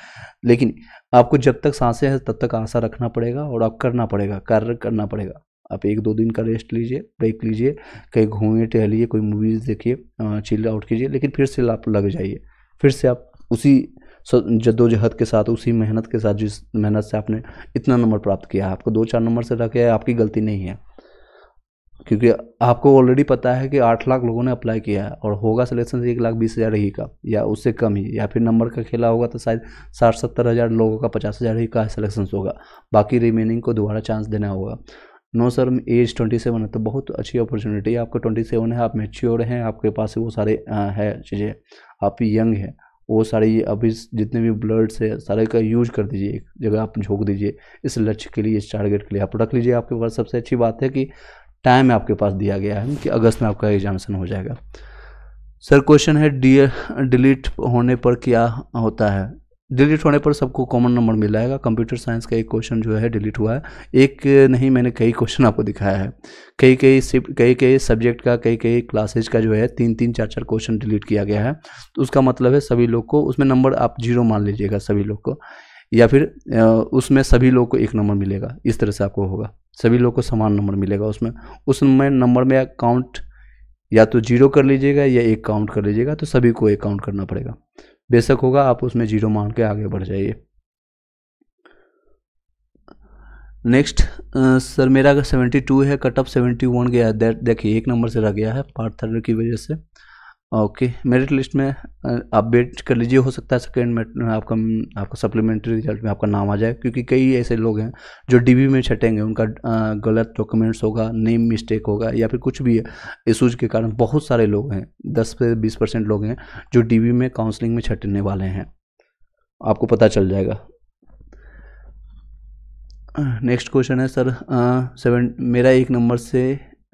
लेकिन आपको जब तक सांसें हैं तब तक आशा रखना पड़ेगा और आप करना पड़ेगा कार्य करना पड़ेगा आप एक दो दिन का रेस्ट लीजिए ब्रेक लीजिए कहीं घूमिए टहलिए कोई मूवीज़ देखिए चिल आउट कीजिए लेकिन फिर से आप लग जाइए फिर से आप उसी जद्दोजहद के साथ उसी मेहनत के साथ जिस मेहनत से आपने इतना नंबर प्राप्त किया है आपको दो चार नंबर से रखे आपकी गलती नहीं है क्योंकि आपको ऑलरेडी पता है कि आठ लाख लोगों ने अप्लाई किया है और होगा सिलेक्शन एक लाख बीस हज़ार ही का या उससे कम ही या फिर नंबर का खेला होगा तो शायद साठ सत्तर हज़ार लोगों का पचास हज़ार ही का सिलेक्शन होगा बाकी रिमेनिंग को दोबारा चांस देना होगा no sir age twenty seven है तो बहुत अच्छी अपॉर्चुनिटी है आपका ट्वेंटी सेवन है आप मेच्योर हैं आपके पास वो सारे है चीज़ें आप यंग हैं वो सारे ये अभी जितने भी ब्लड्स है सारे का यूज कर दीजिए एक जगह आप झोंक दीजिए इस लक्ष्य के लिए इस टारगेट के लिए आप रख लीजिए आपके पास सबसे अच्छी बात है कि टाइम आपके पास दिया गया है कि अगस्त में आपका एग्जामिनेशन हो जाएगा सर क्वेश्चन है डी डिलीट होने पर क्या होता है डिलीट होने पर सबको कॉमन नंबर मिल जाएगा कंप्यूटर साइंस का एक क्वेश्चन जो है डिलीट हुआ है एक नहीं मैंने कई क्वेश्चन आपको दिखाया है कई कई कई कई सब्जेक्ट का कई कई क्लासेज का जो है तीन तीन चार चार क्वेश्चन डिलीट किया गया है तो उसका मतलब है सभी लोग को उसमें नंबर आप जीरो मान लीजिएगा सभी लोग को या फिर उसमें सभी लोग को एक नंबर मिलेगा इस तरह से आपको होगा सभी लोग को समान नंबर मिलेगा उसमें उसमें नंबर में काउंट या तो जीरो कर लीजिएगा या एक काउंट कर लीजिएगा तो सभी को एक काउंट करना पड़ेगा बेशक होगा आप उसमें जीरो मान के आगे बढ़ जाइए नेक्स्ट सर मेरा सेवेंटी टू है कट ऑफ सेवेंटी वन गया देखिए एक नंबर से रह गया है पार्ट थर्ड की वजह से ओके मेरिट लिस्ट में अपडेट कर लीजिए हो सकता है सेकेंड में आपका आपका सप्लीमेंट्री रिजल्ट में आपका नाम आ जाए क्योंकि कई ऐसे लोग हैं जो डीबी में छटेंगे उनका गलत डॉक्यूमेंट्स होगा नेम मिस्टेक होगा या फिर कुछ भी इशूज के कारण बहुत सारे लोग हैं दस से बीस परसेंट लोग हैं जो डीबी में काउंसलिंग में छटने वाले हैं आपको पता चल जाएगा नेक्स्ट क्वेश्चन है सर सेवन मेरा एक नंबर से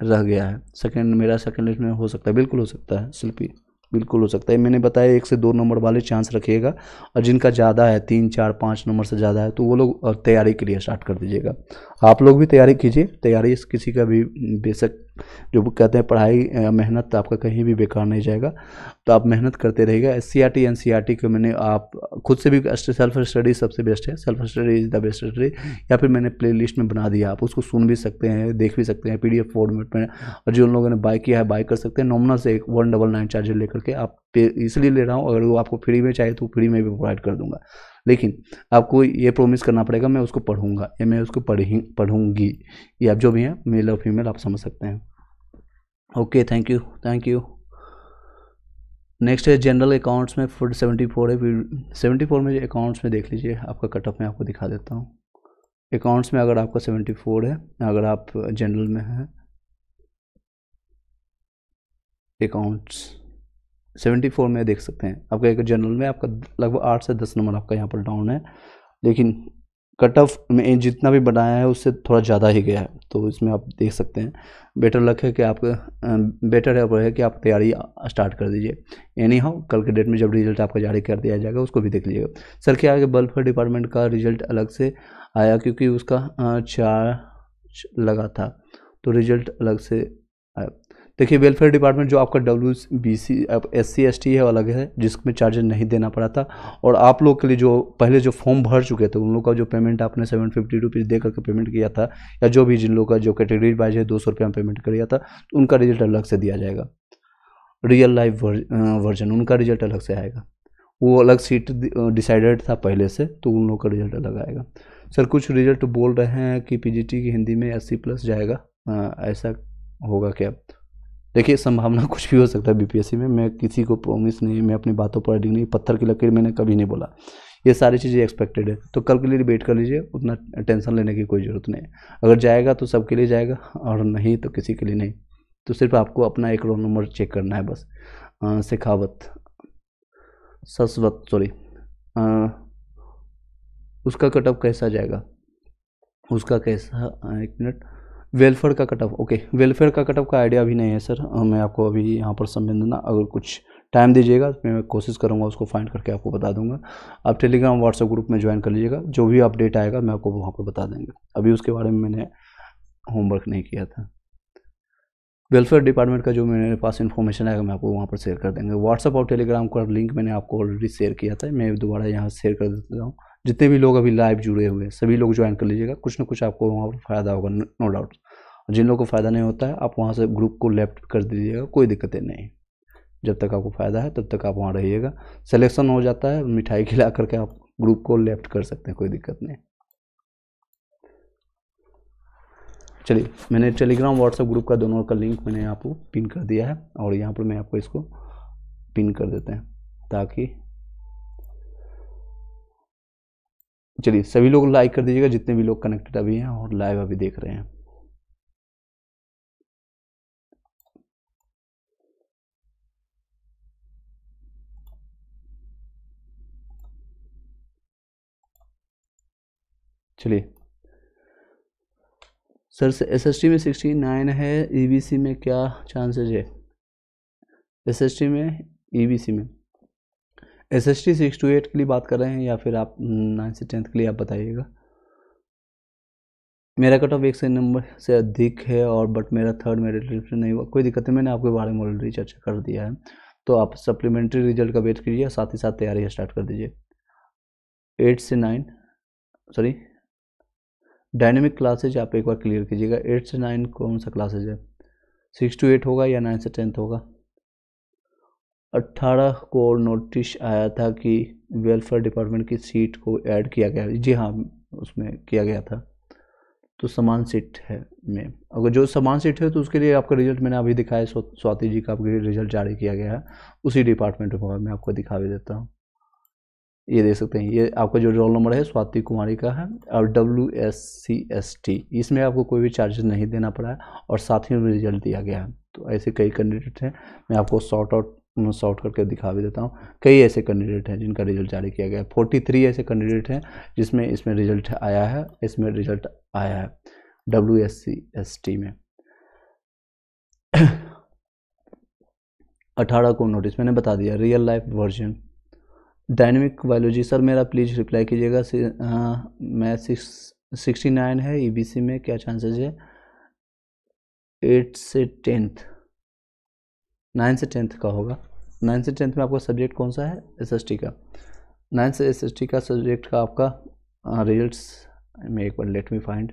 रह गया है सेकंड मेरा सेकंड लिस्ट में हो सकता है बिल्कुल हो सकता है शिल्पी बिल्कुल हो सकता है मैंने बताया एक से दो नंबर वाले चांस रखिएगा और जिनका ज़्यादा है तीन चार पाँच नंबर से ज़्यादा है तो वो लोग तैयारी के लिए स्टार्ट कर दीजिएगा आप लोग भी तैयारी कीजिए तैयारी किसी का भी बेशक जो कहते हैं पढ़ाई मेहनत तो आपका कहीं भी बेकार नहीं जाएगा तो आप मेहनत करते रहेगा S C R T N C R T को मैंने आप खुद से भी सेल्फ स्टडी सबसे बेस्ट है self study is the best study या फिर मैंने प्ले लिस्ट में बना दिया आप उसको सुन भी सकते हैं देख भी सकते हैं पी डी एफ फॉर्मेट में और जो उन लोगों ने बाय किया है बाय कर सकते हैं नॉमिनल से एक वन डबल नाइन चार्जर लेकर के आप पे इसलिए ले रहा हूँ अगर वो आपको फ्री में चाहिए तो फ्री में भी प्रोवाइड कर दूंगा लेकिन आपको ये प्रोमिस करना पड़ेगा मैं उसको पढ़ूंगा या मैं उसको पढ़ी पढ़ूंगी या आप जो भी हैं मेल और फीमेल आप समझ सकते हैं okay thank you thank you next है जनरल अकाउंट्स में फूड सेवेंटी फोर है फिर सेवेंटी फोर में अकाउंट्स में देख लीजिए आपका कटअप में मैं आपको दिखा देता हूँ अकाउंट्स में अगर आपका सेवेंटी फोर है अगर आप जनरल में हैं अकाउंट्स सेवेंटी फोर में देख सकते हैं आपका एक जनरल में आपका लगभग आठ से दस नंबर आपका यहाँ पर डाउन है लेकिन कट ऑफ में जितना भी बनाया है उससे थोड़ा ज़्यादा ही गया है तो इसमें आप देख सकते हैं बेटर लक है कि आप बेटर है है कि आप तैयारी स्टार्ट कर दीजिए एनी हाउ कल के डेट में जब रिजल्ट आपका जारी कर दिया जाएगा उसको भी देख लीजिएगा सर क्या आगे बल्फर डिपार्टमेंट का रिजल्ट अलग से आया क्योंकि उसका चार लगा था तो रिजल्ट अलग से देखिए वेलफेयर डिपार्टमेंट जो आपका W B C S C S T है अलग है जिसमें चार्जेस नहीं देना पड़ा था और आप लोग के लिए जो पहले जो फॉर्म भर चुके थे उन लोगों का जो पेमेंट आपने सेवन फिफ्टी रुपीज़ दे करके पेमेंट किया था या जो भी जिन लोग का जो कैटेगरी वाइज है दो सौ रुपया पेमेंट दिया था तो उनका रिजल्ट अलग से दिया जाएगा रियल लाइफ वर्जन उनका रिजल्ट अलग से आएगा वो अलग सीट डिसाइडेड था पहले से तो उन लोगों का रिजल्ट अलग आएगा सर कुछ रिजल्ट बोल रहे हैं कि पीजीटी की हिंदी में अस्सी प्लस जाएगा आ, ऐसा होगा क्या देखिए संभावना कुछ भी हो सकता है बीपीएससी में मैं किसी को प्रॉमिस नहीं मैं अपनी बातों पर अडिंग नहीं पत्थर की लकीर मैंने कभी नहीं बोला ये सारी चीज़ें एक्सपेक्टेड है तो कल के लिए वेट कर लीजिए उतना टेंशन लेने की कोई ज़रूरत नहीं अगर जाएगा तो सबके लिए जाएगा और नहीं तो किसी के लिए नहीं तो सिर्फ आपको अपना एक रोल नंबर चेक करना है बस सिखावत ससवत सॉरी उसका कटअप कैसा जाएगा उसका कैसा एक मिनट वेलफेयर का कटअप ओके वेलफेयर का कटअप का आइडिया अभी नहीं है सर मैं आपको अभी यहाँ पर समझना अगर कुछ टाइम दीजिएगा तो मैं कोशिश करूँगा उसको फाइंड करके आपको बता दूंगा आप टेलीग्राम व्हाट्सएप ग्रुप में ज्वाइन कर लीजिएगा जो भी अपडेट आएगा मैं आपको वहाँ पर बता देंगे अभी उसके बारे में मैंने होमवर्क नहीं किया था वेलफेयर डिपार्टमेंट का जो मेरे पास इन्फॉर्मेशन आएगा मैं आपको वहाँ पर शेयर कर देंगे व्हाट्सअप और टेलीग्राम का लिंक मैंने आपको ऑलरेडी शेयर किया था मैं दोबारा यहाँ शेयर कर देता हूँ जितने भी लोग अभी लाइव जुड़े हुए हैं सभी लोग ज्वाइन कर लीजिएगा कुछ ना कुछ आपको वहाँ पर फ़ायदा होगा नो डाउट जिन लोगों को फ़ायदा नहीं होता है आप वहाँ से ग्रुप को लेफ्ट कर दीजिएगा कोई दिक्कतें नहीं जब तक आपको फ़ायदा है तब तक आप वहाँ रहिएगा सिलेक्शन हो जाता है मिठाई खिला करके आप ग्रुप को लेफ्ट कर सकते हैं कोई दिक्कत नहीं चलिए मैंने टेलीग्राम व्हाट्सएप ग्रुप का दोनों का लिंक मैंने आपको पिन कर दिया है और यहाँ पर मैं आपको इसको पिन कर देते हैं ताकि चलिए सभी लोग लाइक कर दीजिएगा जितने भी लोग कनेक्टेड अभी हैं और लाइव अभी देख रहे हैं चलिए सर एस एस टी में सिक्सटी नाइन है ई बी सी में क्या चांसेज है एस एस टी में ई बी सी में S S T six two eight के लिए बात कर रहे हैं या फिर आप नाइन्थ हम्म, से टेंथ के लिए आप बताइएगा मेरा कट ऑफ एक से नंबर से अधिक है और बट मेरा थर्ड मेरा रिलेटिव नहीं हुआ कोई दिक्कत नहीं मैंने आपके बारे में ऑलरेडी चर्चा कर दिया है तो आप सप्लीमेंट्री रिजल्ट का वेट कीजिए साथ ही साथ तैयारी स्टार्ट कर दीजिए एट से नाइन सॉरी डायनेमिक क्लासेज आप एक बार क्लियर कीजिएगा एट से नाइन कौन सा क्लासेज है सिक्स टू एट होगा या नाइन से टेंथ होगा 18 को नोटिस आया था कि वेलफेयर डिपार्टमेंट की सीट को ऐड किया गया जी हाँ उसमें किया गया था तो समान सीट है में अगर जो समान सीट है तो उसके लिए आपका रिजल्ट मैंने अभी दिखाया स्वाति जी का आपके रिजल्ट जारी किया गया है उसी डिपार्टमेंट में मैं आपको दिखा भी देता हूँ ये देख सकते हैं ये आपका जो रोल नंबर है स्वाति कुमारी का है और W S C S T इसमें आपको कोई भी चार्जेस नहीं देना पड़ा है और साथ ही रिजल्ट दिया गया है तो ऐसे कई कैंडिडेट हैं मैं आपको शॉर्ट आउट शॉर्ट करके दिखा भी देता हूँ कई ऐसे कैंडिडेट हैं जिनका रिजल्ट जारी किया गया फोर्टी थ्री ऐसे कैंडिडेट हैं जिसमें इसमें रिजल्ट आया है इसमें रिजल्ट आया है W S C S T में [coughs] अठारह को नोटिस मैंने बता दिया real life version dynamic biology sir मेरा प्लीज़ रिप्लाई कीजिएगा मैं सिक्सटी नाइन है ईबीसी e में क्या चांसेस है एट से टेंथ नाइन्थ से टेंथ का होगा नाइन्थ से टेंथ में आपका सब्जेक्ट कौन सा है एस का नाइन्थ से एस का सब्जेक्ट का आपका रिजल्ट्स में एक बार लेट मी फाइंड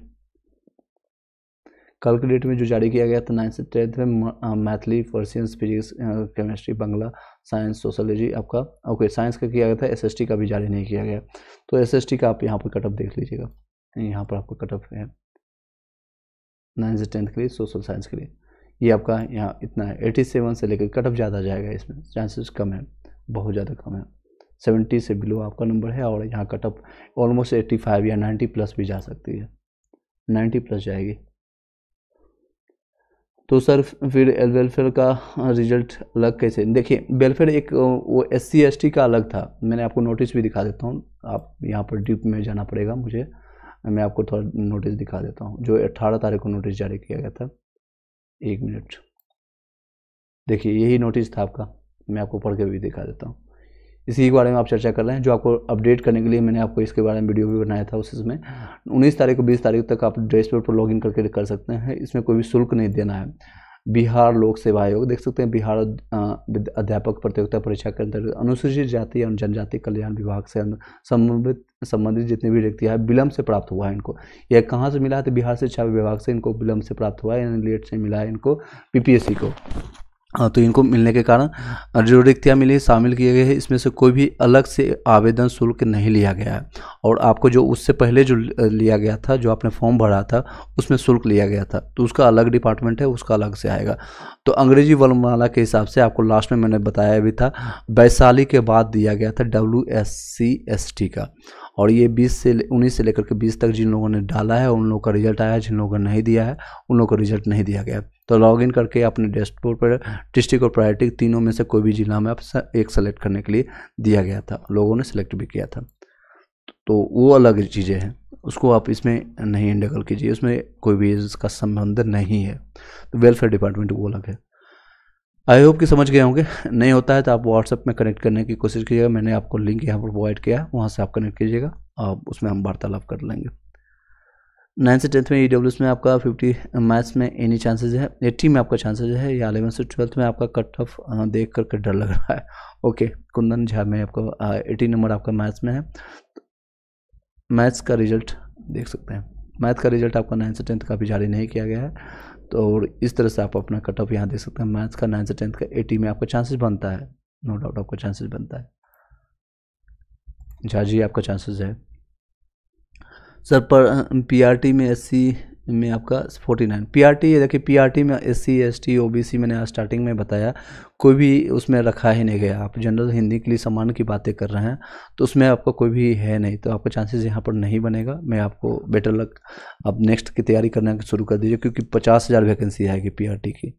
कल के डेट में जो जारी किया गया था नाइन्थ से टेंथ में मैथली फर्सियंस physics chemistry Bangla science sociology आपका ओके साइंस का किया गया था टी का भी जारी नहीं किया गया तो टी का आप यहाँ पर कटअप देख लीजिएगा यहाँ पर आपका कटअप है नाइन्थ से टेंथ के लिए सोशल साइंस के लिए ये आपका यहाँ इतना है एटी सेवन से लेकर कट ऑफ ज़्यादा जाएगा इसमें चांसेस कम है बहुत ज़्यादा कम है सेवेंटी से बिलो आपका नंबर है और यहाँ cut off almost eighty five या नाइन्टी प्लस भी जा सकती है नाइन्टी प्लस जाएगी तो सर फिर वेलफेयर का रिजल्ट अलग कैसे देखिए वेलफेयर एक वो एस सी का अलग था मैंने आपको नोटिस भी दिखा देता हूँ आप यहाँ पर ड्यूप में जाना पड़ेगा मुझे मैं आपको थोड़ा नोटिस दिखा देता हूँ जो 18 तारीख को नोटिस जारी किया गया था एक मिनट देखिए यही नोटिस था आपका मैं आपको पढ़ के भी दिखा देता हूँ इसी के बारे में आप चर्चा कर रहे हैं जो आपको अपडेट करने के लिए मैंने आपको इसके बारे में वीडियो भी बनाया था उस उन्नीस तारीख को बीस तारीख तक आप ड्रेस पेपर पर इन करके कर सकते हैं इसमें कोई भी शुल्क नहीं देना है बिहार लोक सेवा आयोग देख सकते हैं बिहार अध्यापक प्रतियोगिता परीक्षा के अंतर्गत अनुसूचित जाति एवं जनजाति कल्याण विभाग से संबंधित संबंधित जितने भी व्यक्ति है विलम्ब से प्राप्त हुआ है इनको यह कहाँ से मिला है तो बिहार शिक्षा विभाग से इनको विलम्ब से प्राप्त हुआ है यानी लेट से मिला है इनको पी को हाँ, तो इनको मिलने के कारण जो रिक्तियाँ मिली शामिल किए गए हैं इसमें से कोई भी अलग से आवेदन शुल्क नहीं लिया गया है और आपको जो उससे पहले जो लिया गया था जो आपने फॉर्म भरा था उसमें शुल्क लिया गया था तो उसका अलग डिपार्टमेंट है उसका अलग से आएगा तो अंग्रेजी वर्णमाला के हिसाब से आपको लास्ट में मैंने बताया भी था वैशाली के बाद दिया गया था W S C S T का और ये 20 से 19 से लेकर के 20 तक जिन लोगों ने डाला है उन लोगों का रिजल्ट आया जिन लोगों का नहीं दिया है उन लोगों का रिजल्ट नहीं दिया गया तो लॉग इन करके अपने डैशबोर्ड पर डिस्ट्रिक्ट और प्रायोरिटी तीनों में से कोई भी जिला में आप एक सेलेक्ट करने के लिए दिया गया था लोगों ने सेलेक्ट भी किया था तो वो अलग चीज़ें हैं उसको आप इसमें नहीं इंडेगल कीजिए उसमें कोई भी इसका संबंध नहीं है तो वेलफेयर डिपार्टमेंट वो अलग है आई होप कि समझ गए होंगे नहीं होता है तो आप व्हाट्सएप में कनेक्ट करने की कोशिश कीजिएगा मैंने आपको लिंक यहाँ पर प्रोवाइड किया है वहाँ से आप कनेक्ट कीजिएगा आप उसमें हम वार्तालाप कर लेंगे नाइन्थ से टेंथ में ई e में आपका फिफ्टी मैथ्स uh, में एनी चांसेज है एट्टी में आपका चांसेस है या अलेवन से ट्वेल्थ में आपका कट ऑफ uh, देख करके डर लग रहा है ओके कुंदन झा में आपका एटी uh, नंबर आपका मैथ्स में है मैथ्स का रिजल्ट देख सकते हैं मैथ का रिजल्ट आपका नाइन्थ से टेंथ का भी जारी नहीं किया गया है तो और इस तरह से आप अपना कट ऑफ यहाँ देख सकते हैं मैथ्स का नाइन्थ से टेंथ का एटी में आपका चांसेस बनता है नो डाउट आपका चांसेस बनता है झा जी आपका चांसेस है सर पर पीआरटी में एससी में आपका forty nine P R T ये देखिए पी आर टी में S C S T O B C मैंने स्टार्टिंग में बताया कोई भी उसमें रखा ही नहीं गया आप जनरल हिंदी के लिए सामान्य की बातें कर रहे हैं तो उसमें आपका कोई भी है नहीं तो आपका चांसेस यहाँ पर नहीं बनेगा मैं आपको बेटर लक आप नेक्स्ट की तैयारी करना शुरू कर दीजिए क्योंकि पचास हज़ार वैकेंसी आएगी पी आर टी की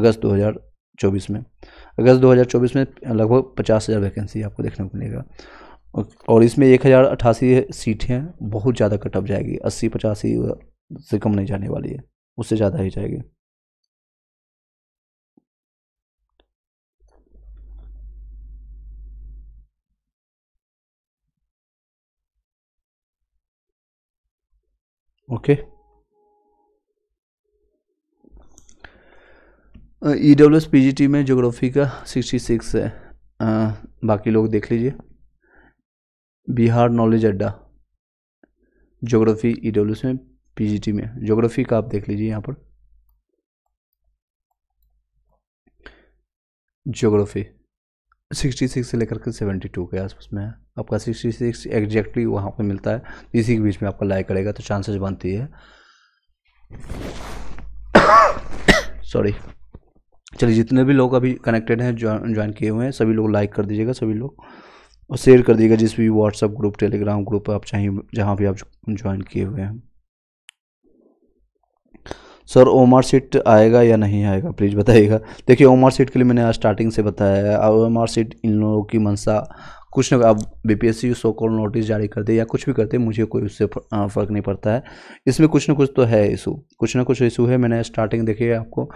अगस्त दो हज़ार चौबीस में अगस्त दो हज़ार चौबीस में लगभग पचास हज़ार वैकेंसी आपको देखने को मिलेगा और इसमें एक हज़ार अट्ठासी सीटें बहुत ज़्यादा कटअप जाएगी अस्सी पचासी से कम नहीं जाने वाली है उससे ज़्यादा ही जाएगी okay E W S P G T में जोग्राफी का सिक्सटी सिक्स है आ, बाकी लोग देख लीजिए बिहार नॉलेज अड्डा ज्योग्राफी ई में पीजीटी में ज्योग्राफी का आप देख लीजिए यहाँ पर सिक्सटी 66 से लेकर के 72 के आसपास में है आपका 66 एग्जैक्टली वहाँ पर मिलता है इसी के बीच में आपका लाइक करेगा तो चांसेस बनती है सॉरी [coughs] चलिए जितने भी लोग अभी कनेक्टेड हैं ज्वाइन किए हुए हैं सभी लोग लाइक कर दीजिएगा सभी लोग और शेयर कर दिएगा जिस भी व्हाट्सअप ग्रुप टेलीग्राम ग्रुप आप चाहिए जहाँ भी आप ज्वाइन किए हुए हैं सर ओमर सीट आएगा या नहीं आएगा प्लीज़ बताइएगा देखिए ओमर सीट के लिए मैंने आज स्टार्टिंग से बताया है ओमर सीट इन लोगों की मनसा कुछ ना अब सी सो कॉल नोटिस जारी कर दे या कुछ भी करते मुझे कोई उससे फ़र्क नहीं पड़ता है इसमें कुछ ना कुछ तो है इशू कुछ ना कुछ इशू है मैंने स्टार्टिंग देखी है आपको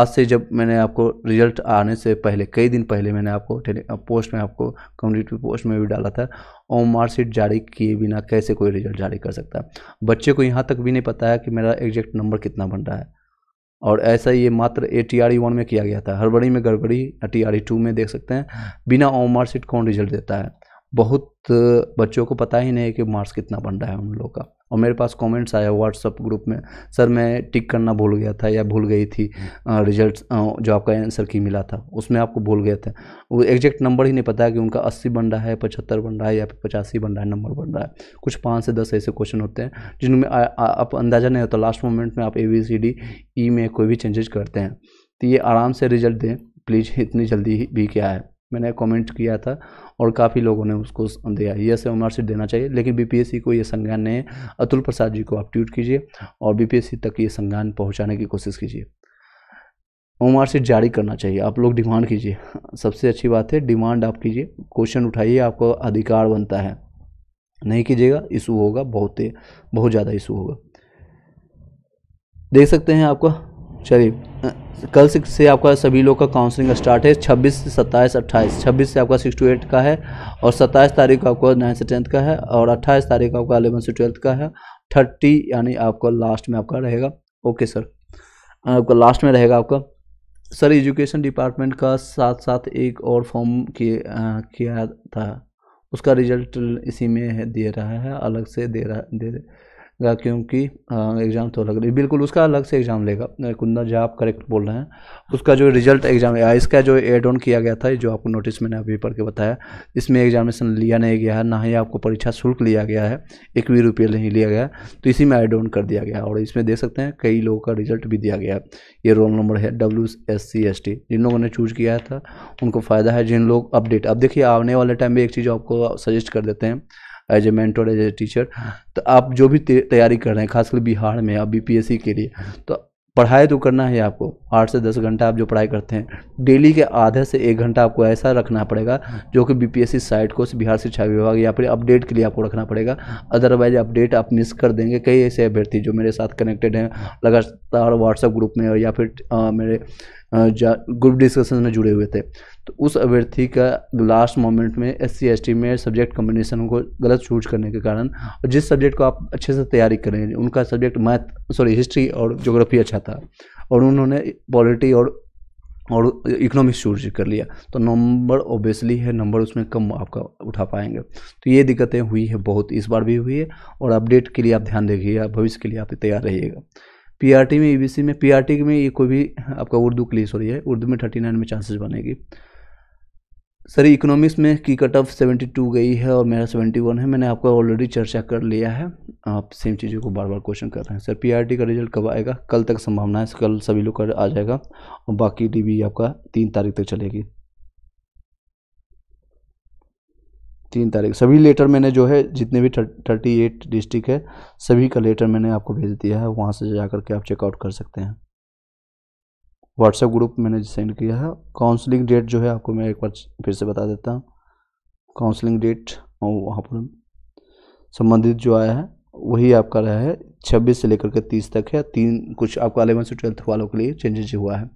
आज से जब मैंने आपको रिजल्ट आने से पहले कई दिन पहले मैंने आपको पोस्ट में आपको कम्युनिटी पोस्ट में भी डाला था और मार्कशीट जारी किए बिना कैसे कोई रिजल्ट जारी कर सकता है बच्चे को यहाँ तक भी नहीं पता है कि मेरा एग्जैक्ट नंबर कितना बन रहा है और ऐसा ये मात्र ए टी आर वन में किया गया था हड़बड़ी में गड़बड़ी टी आर टू में देख सकते हैं बिना ओम मार्कशीट कौन रिजल्ट देता है बहुत बच्चों को पता ही नहीं है कि मार्क्स कितना बन रहा है उन लोगों का और मेरे पास कमेंट्स आया व्हाट्सअप ग्रुप में सर मैं टिक करना भूल गया था या भूल गई थी रिजल्ट हम्म। जो आपका आंसर की मिला था उसमें आपको भूल गए थे वो एग्जैक्ट नंबर ही नहीं पता कि उनका अस्सी बन रहा है पचहत्तर बन रहा है या फिर पचासी बन रहा है नंबर बन रहा है कुछ पाँच से दस ऐसे क्वेश्चन होते हैं जिनमें आप अंदाज़ा नहीं होता लास्ट मोमेंट में आप A B C D E में कोई भी चेंजेज करते हैं तो ये आराम से रिजल्ट दें प्लीज़ इतनी जल्दी भी क्या है मैंने कमेंट किया था और काफ़ी लोगों ने उसको दिया यस एवं मार्कशीट देना चाहिए लेकिन बीपीएससी को ये संज्ञान नहीं है अतुल प्रसाद जी को आप ट्वीट कीजिए और बीपीएससी तक ये संज्ञान पहुंचाने की कोशिश कीजिए मार्कशीट जारी करना चाहिए आप लोग डिमांड कीजिए सबसे अच्छी बात है डिमांड आप कीजिए क्वेश्चन उठाइए आपका अधिकार बनता है नहीं कीजिएगा इशू होगा बहुत बहुत ज़्यादा इशू होगा देख सकते हैं आपका चलिए कल सिक्स से आपका सभी लोग का काउंसलिंग स्टार्ट है छब्बीस से सत्ताईस अट्ठाईस छब्बीस से आपका सिक्स टू एट का है और सत्ताईस तारीख को आपका नाइन्थ से टेंथ का है और अट्ठाईस तारीख को आपका अलेवन से ट्वेल्थ का है थर्टी यानी आपका लास्ट में आपका रहेगा ओके सर आपका लास्ट में रहेगा आपका सर एजुकेशन डिपार्टमेंट का साथ साथ एक और फॉर्म किया था उसका रिजल्ट इसी में दे रहा है अलग से दे रहा दे, दे जाएगा क्योंकि एग्ज़ाम तो अलग बिल्कुल उसका अलग से एग्ज़ाम लेगा कुंदा जी आप करेक्ट बोल रहे हैं उसका जो रिजल्ट एग्ज़ाम इसका जो एड ऑन किया गया था जो आपको नोटिस मैंने अभी पढ़ के बताया इसमें एग्जामिनेशन लिया नहीं गया है ना ही आपको परीक्षा शुल्क लिया गया है एक भी रुपये नहीं लिया गया तो इसी में एड ऑन कर दिया गया और इसमें देख सकते हैं कई लोगों का रिजल्ट भी दिया गया है ये रोल नंबर है W S C S T जिन लोगों ने चूज किया था उनको फ़ायदा है जिन लोग अपडेट अब देखिए आने वाले टाइम में एक चीज़ आपको सजेस्ट कर देते हैं as a mentor as a teacher तो आप जो भी तैयारी कर रहे हैं खासकर बिहार में आप बीपीएससी के लिए तो पढ़ाई तो करना है आपको आठ से दस घंटा आप जो पढ़ाई करते हैं डेली के आधे से एक घंटा आपको ऐसा रखना पड़ेगा जो कि बीपीएससी साइट को बिहार शिक्षा विभाग या फिर अपडेट के लिए आपको रखना पड़ेगा अदरवाइज अपडेट आप मिस कर देंगे कई ऐसे अभ्यर्थी जो मेरे साथ कनेक्टेड हैं लगातार व्हाट्सएप ग्रुप में या फिर आ, मेरे ग्रुप डिस्कशन में जुड़े हुए थे तो उस अभ्यर्थी का लास्ट मोमेंट में एस सी में सब्जेक्ट कम्बिनेशन को गलत चूज करने के कारण और जिस सब्जेक्ट को आप अच्छे से तैयारी करें उनका सब्जेक्ट मैथ सॉरी हिस्ट्री और जोग्राफी अच्छा था और उन्होंने पॉलिटी और और इकोनॉमिक्स चूज कर लिया तो नंबर ओबियसली है नंबर उसमें कम आपका उठा पाएंगे तो ये दिक्कतें हुई है बहुत इस बार भी हुई है और अपडेट के लिए आप ध्यान देखिएगा भविष्य के लिए आप तैयार रहिएगा पीआरटी में ईबीसी e में पीआरटी में ये कोई भी आपका उर्दू क्लीस हो रही है उर्दू में थर्टी नाइन में चांसेस बनेगी सर इकोनॉमिक्स में की कट ऑफ सेवेंटी टू गई है और मेरा सेवेंटी वन है मैंने आपका ऑलरेडी चर्चा कर लिया है आप सेम चीज़ों को बार बार क्वेश्चन कर रहे हैं सर पीआरटी का रिजल्ट कब आएगा कल तक संभावना है कल सभी लोग का आ जाएगा और बाकी डी e आपका तीन तारीख तक चलेगी तीन तारीख सभी लेटर मैंने जो है जितने भी थर्टी एट डिस्ट्रिक्ट है सभी का लेटर मैंने आपको भेज दिया है वहाँ से जा करके आप चेकआउट कर सकते हैं व्हाट्सएप ग्रुप मैंने सेंड किया है काउंसलिंग डेट जो है आपको मैं एक बार फिर से बता देता हूँ काउंसलिंग डेट और वहाँ पर संबंधित जो आया है वही आपका रहा है छब्बीस से लेकर के तीस तक है तीन कुछ आपका अलेवन से ट्वेल्थ वालों के लिए चेंजेज हुआ है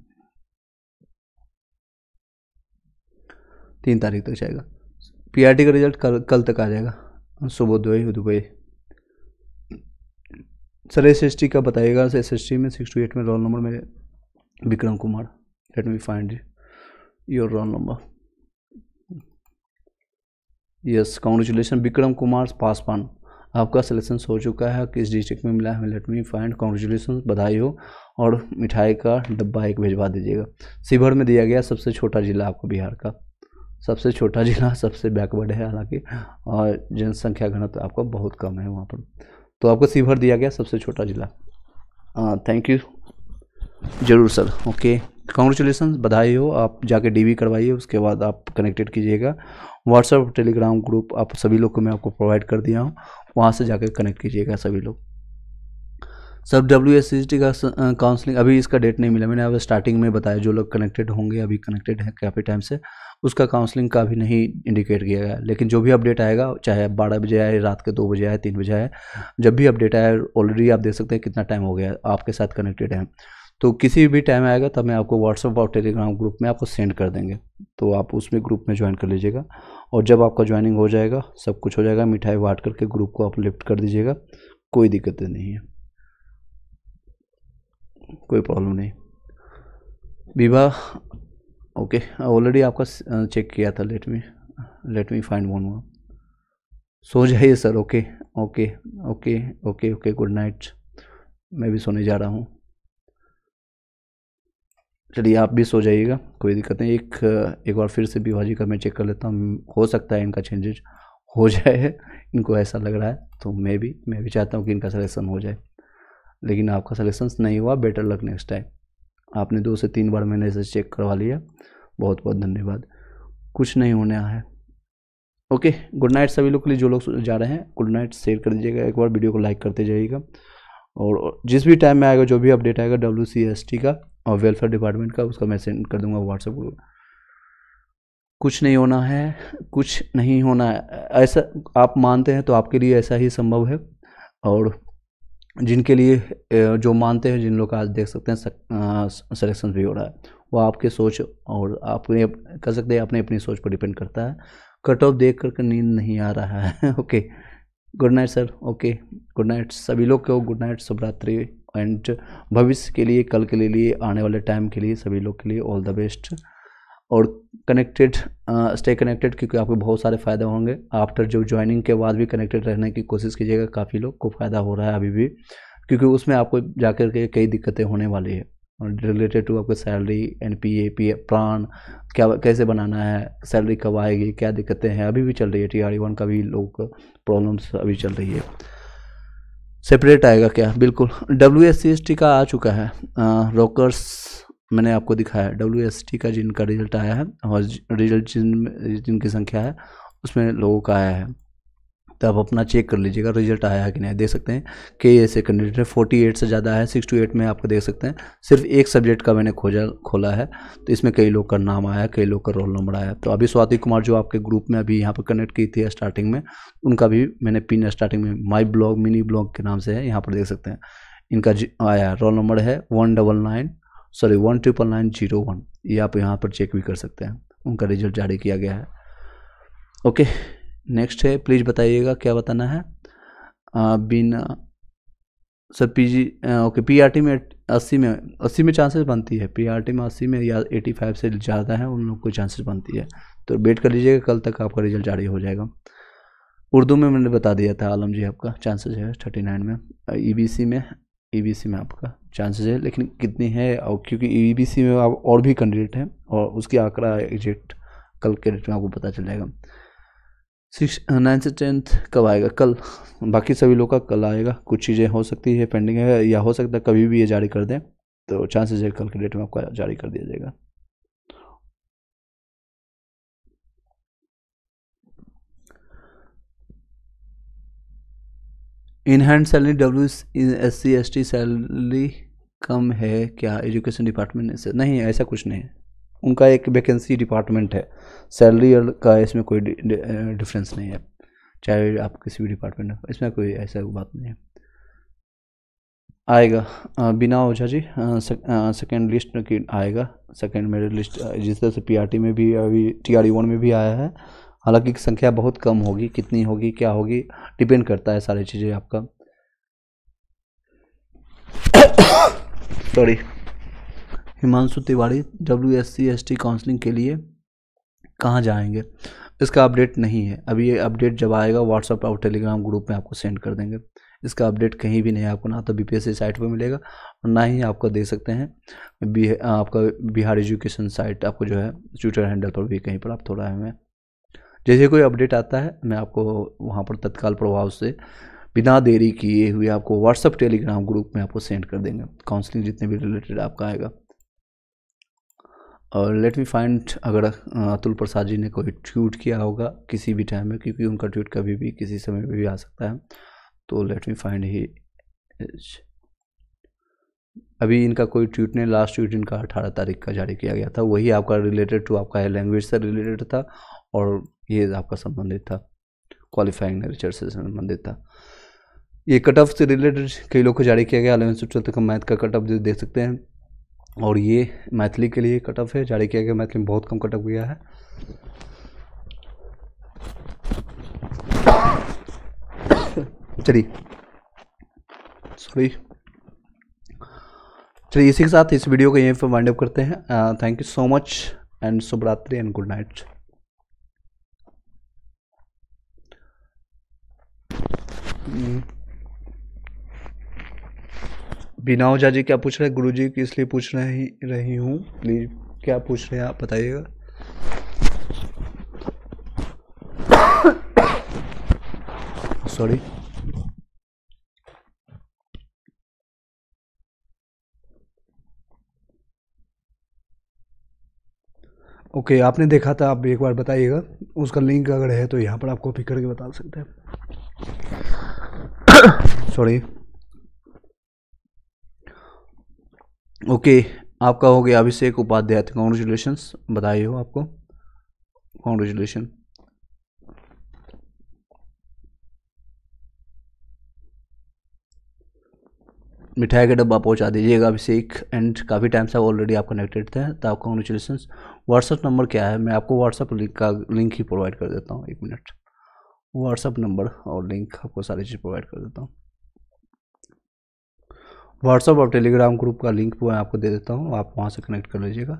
तीन तारीख तक तो जाएगा पीआरटी का रिजल्ट कल कल तक आ जाएगा सुबह सुबोदय दुबई सर एस एस टी का बताइएगा सर एस एस टी में सिक्स टू एट में रोल नंबर मेरे Vikram Kumar let me find your roll number yes congratulation Vikram Kumar Paswan आपका सिलेक्शन हो चुका है किस डिस्ट्रिक्ट में मिला है लेट मी फाइंड कॉन्ग्रेचुलेसन बधाई हो और मिठाई का डब्बा एक भिजवा दीजिएगा शिवहर में दिया गया सबसे छोटा ज़िला आपको बिहार का सबसे छोटा ज़िला सबसे बैकवर्ड है हालांकि और जनसंख्या घनत्व आपका बहुत कम है वहाँ पर तो आपको सीवर दिया गया सबसे छोटा ज़िला थैंक यू जरूर सर ओके कॉन्ग्रेचुलेसन बधाई हो आप जाके डीवी करवाइए उसके बाद आप कनेक्टेड कीजिएगा व्हाट्सएप टेलीग्राम ग्रुप आप सभी लोग को मैं आपको प्रोवाइड कर दिया हूँ वहाँ से जाके कनेक्ट कीजिएगा सभी लोग सब डब्ल्यू एस सी टी का काउंसलिंग अभी इसका डेट नहीं मिला मैंने अब स्टार्टिंग में बताया जो लोग कनेक्टेड होंगे अभी कनेक्टेड हैं काफ़ी टाइम से उसका काउंसलिंग का भी नहीं इंडिकेट किया गया लेकिन जो भी अपडेट आएगा चाहे बारह बजे आए रात के दो बजे आए तीन बजे आए जब भी अपडेट आए ऑलरेडी आप देख सकते हैं कितना टाइम हो गया आपके साथ कनेक्टेड है तो किसी भी टाइम आएगा तब मैं आपको व्हाट्सअप और टेलीग्राम ग्रुप में आपको सेंड कर देंगे तो आप उसमें ग्रुप में ज्वाइन कर लीजिएगा और जब आपका ज्वाइनिंग हो जाएगा सब कुछ हो जाएगा मिठाई बांट करके ग्रुप को आप लिफ्ट कर दीजिएगा कोई दिक्कत नहीं है कोई प्रॉब्लम नहीं विवाह ओके ऑलरेडी आपका चेक किया था let me let me find one one सो जाइए sir okay okay okay okay okay good night मैं भी सोने जा रहा हूँ चलिए आप भी सो जाइएगा कोई दिक्कत नहीं एक एक बार फिर से विभाजी का मैं चेक कर लेता हूँ हो सकता है इनका चेंजेज हो जाए इनको ऐसा लग रहा है तो मैं भी मैं भी चाहता हूँ कि इनका सलेक्शन हो जाए लेकिन आपका सलेक्शन नहीं हुआ बेटर लक नेक्स्ट टाइम आपने दो से तीन बार मैंने इसे चेक करवा लिया बहुत बहुत धन्यवाद कुछ नहीं होने है ओके गुड नाइट सभी लोग के लिए जो लोग जा रहे हैं गुड नाइट शेयर कर दीजिएगा एक बार वीडियो को लाइक करते जाइएगा और जिस भी टाइम में आएगा जो भी अपडेट आएगा डब्ल्यू सी एस टी का और वेलफेयर डिपार्टमेंट का उसका मैं सेंड कर दूंगा व्हाट्सएप ग्रुप कुछ नहीं होना है कुछ नहीं होना है ऐसा आप मानते हैं तो आपके लिए ऐसा ही संभव है और जिनके लिए जो मानते हैं जिन लोग आज देख सकते हैं सिलेक्शन भी हो रहा है वो आपके सोच और आपने कह सकते हैं अपने अपनी सोच पर डिपेंड करता है कट ऑफ देख करके नींद नहीं आ रहा है okay good night sir okay good night सभी लोग को गुड नाइट शुभरात्रि एंड भविष्य के लिए कल के लिए आने वाले टाइम के लिए सभी लोग के लिए ऑल द बेस्ट और कनेक्टेड स्टे कनेक्टेड क्योंकि आपको बहुत सारे फ़ायदे होंगे आफ्टर जो ज्वाइनिंग के बाद भी कनेक्टेड रहने की कोशिश कीजिएगा काफ़ी लोग को फ़ायदा हो रहा है अभी भी क्योंकि उसमें आपको जाकर के कई दिक्कतें होने वाली है रिलेटेड टू आपके salary N P A P plan क्या कैसे बनाना है सैलरी कब आएगी क्या दिक्कतें हैं अभी भी चल रही है टी आर वन का भी लोग प्रॉब्लम्स अभी चल रही है सेपरेट आएगा क्या बिल्कुल W S C S T का आ चुका है रोकर्स uh, मैंने आपको दिखाया है डब्ल्यू का जिनका रिजल्ट आया है और रिजल्ट जिन जिनकी संख्या है उसमें लोगों का आया है तो आप अपना चेक कर लीजिएगा रिजल्ट आया है कि नहीं देख सकते हैं कि ऐसे कैंडिडेट है फोर्टी एट से ज़्यादा है सिक्स टू एट में आपको देख सकते हैं सिर्फ एक सब्जेक्ट का मैंने खोजा खोला है तो इसमें कई लोग का नाम आया कई लोग का रोल नंबर आया तो अभी स्वाति कुमार जो आपके ग्रुप में अभी यहाँ पर कनेक्ट की थी स्टार्टिंग में उनका भी मैंने पिन स्टार्टिंग में माई ब्लॉग मिनी ब्लॉग के नाम से है यहाँ पर देख सकते हैं इनका आया रोल नंबर है one double nine sorry one triple nine zero one ये आप यहाँ पर चेक भी कर सकते हैं उनका रिजल्ट जारी किया गया है ओके नेक्स्ट है प्लीज़ बताइएगा क्या बताना है आ, बिना सर पीजी ओके पीआरटी में अस्सी में अस्सी में चांसेस बनती है पीआरटी में अस्सी में या एटी फाइव से ज़्यादा है उन लोग को चांसेस बनती है तो वेट कर लीजिएगा कल तक आपका रिजल्ट जारी हो जाएगा उर्दू में मैंने बता दिया था आलम जी आपका चांसेस है थर्टी नाइन में सी e में सी e में आपका चांसेस है लेकिन कितनी है और क्योंकि ई में आप और भी कैंडिडेट हैं और उसकी आंकड़ा एग्जैक्ट कल के डेट में आपको पता चल जाएगा सिक्स नाइन्थ uh, से टेंथ कब आएगा कल बाकी सभी लोग का कल आएगा कुछ चीज़ें हो सकती है पेंडिंग है या हो सकता है कभी भी ये जारी कर दें तो चांसेस है कल के डेट में आपका जारी कर दिया जाएगा in hand salary W S C S T salary कम है क्या एजुकेशन डिपार्टमेंट से नहीं ऐसा कुछ नहीं है उनका एक वैकेंसी डिपार्टमेंट है सैलरी का इसमें कोई डिफरेंस नहीं है चाहे आप किसी भी डिपार्टमेंट में इसमें कोई ऐसा बात नहीं है आएगा बिना ओझा जी सक, सेकेंड लिस्ट की आएगा सेकेंड मेरिट लिस्ट जिस तरह से पीआरटी में भी अभी टीआरई वन e में भी आया है हालांकि संख्या बहुत कम होगी कितनी होगी क्या होगी डिपेंड करता है सारी चीज़ें आपका sorry Himanshu Tiwari W S C S T counselling के लिए कहाँ जाएंगे इसका अपडेट नहीं है अभी ये अपडेट जब आएगा व्हाट्सअप और टेलीग्राम ग्रुप में आपको सेंड कर देंगे इसका अपडेट कहीं भी नहीं आपको ना तो बीपीएससी साइट पर मिलेगा और ना ही आपको दे सकते हैं बी आपका बिहार एजुकेशन साइट आपको जो है ट्विटर हैंडल पर भी कहीं प्राप्त हो रहा है हमें जैसे कोई अपडेट आता है मैं आपको वहाँ पर तत्काल प्रभाव से बिना देरी किए हुए आपको व्हाट्सअप टेलीग्राम ग्रुप में आपको सेंड कर देंगे काउंसलिंग जितने भी रिलेटेड आपका आएगा और लेट मी फाइंड अगर अतुल प्रसाद जी ने कोई ट्वीट किया होगा किसी भी टाइम में क्योंकि उनका ट्वीट कभी भी किसी समय में भी आ सकता है तो लेट मी फाइंड ही अभी इनका कोई ट्वीट नहीं लास्ट ट्वीट इनका अठारह तारीख का जारी किया गया था वही आपका रिलेटेड टू आपका लैंग्वेज से रिलेटेड था और ये आपका संबंधित था क्वालिफाइंग नेचर से संबंधित था ये कट ऑफ से रिलेटेड कई लोग को जारी किया गया अलेवेंथ से ट्वेल्थ तक मैथ का कट ऑफ देख सकते हैं और ये मैथिली के लिए कट ऑफ है जारी किया गया मैथिली में बहुत कम कट ऑफ गया है चलिए सॉरी चलिए इसी के साथ इस वीडियो को यहीं पर वाइंड अप करते हैं thank you so much and शुभरात्रि and good night Bina Ojha जी क्या पूछ रहे हैं गुरु जी किस लिए पूछ रहे रही हूँ प्लीज क्या पूछ रहे हैं आप बताइएगा सॉरी ओके okay, आपने देखा था आप एक बार बताइएगा उसका लिंक अगर है तो यहाँ पर आप कॉपी करके बता सकते हैं सॉरी ओके आपका हो गया अभिषेक उपाध्याय कॉन्ग्रेचुलेशन बधाई हो आपको कॉन्ग्रेचुलेशन मिठाई का डब्बा पहुंचा दीजिएगा अभिषेक एंड काफ़ी टाइम से ऑलरेडी आप कनेक्टेड थे तो आप कॉन्ग्रेचुलेशन व्हाट्सअप नंबर क्या है मैं आपको व्हाट्सअप लिंक का लिंक ही प्रोवाइड कर देता हूँ एक मिनट व्हाट्सअप नंबर और लिंक आपको सारी चीज़ प्रोवाइड कर देता हूँ व्हाट्सअप और टेलीग्राम ग्रुप का लिंक मैं आपको दे देता हूँ आप वहाँ से कनेक्ट कर लीजिएगा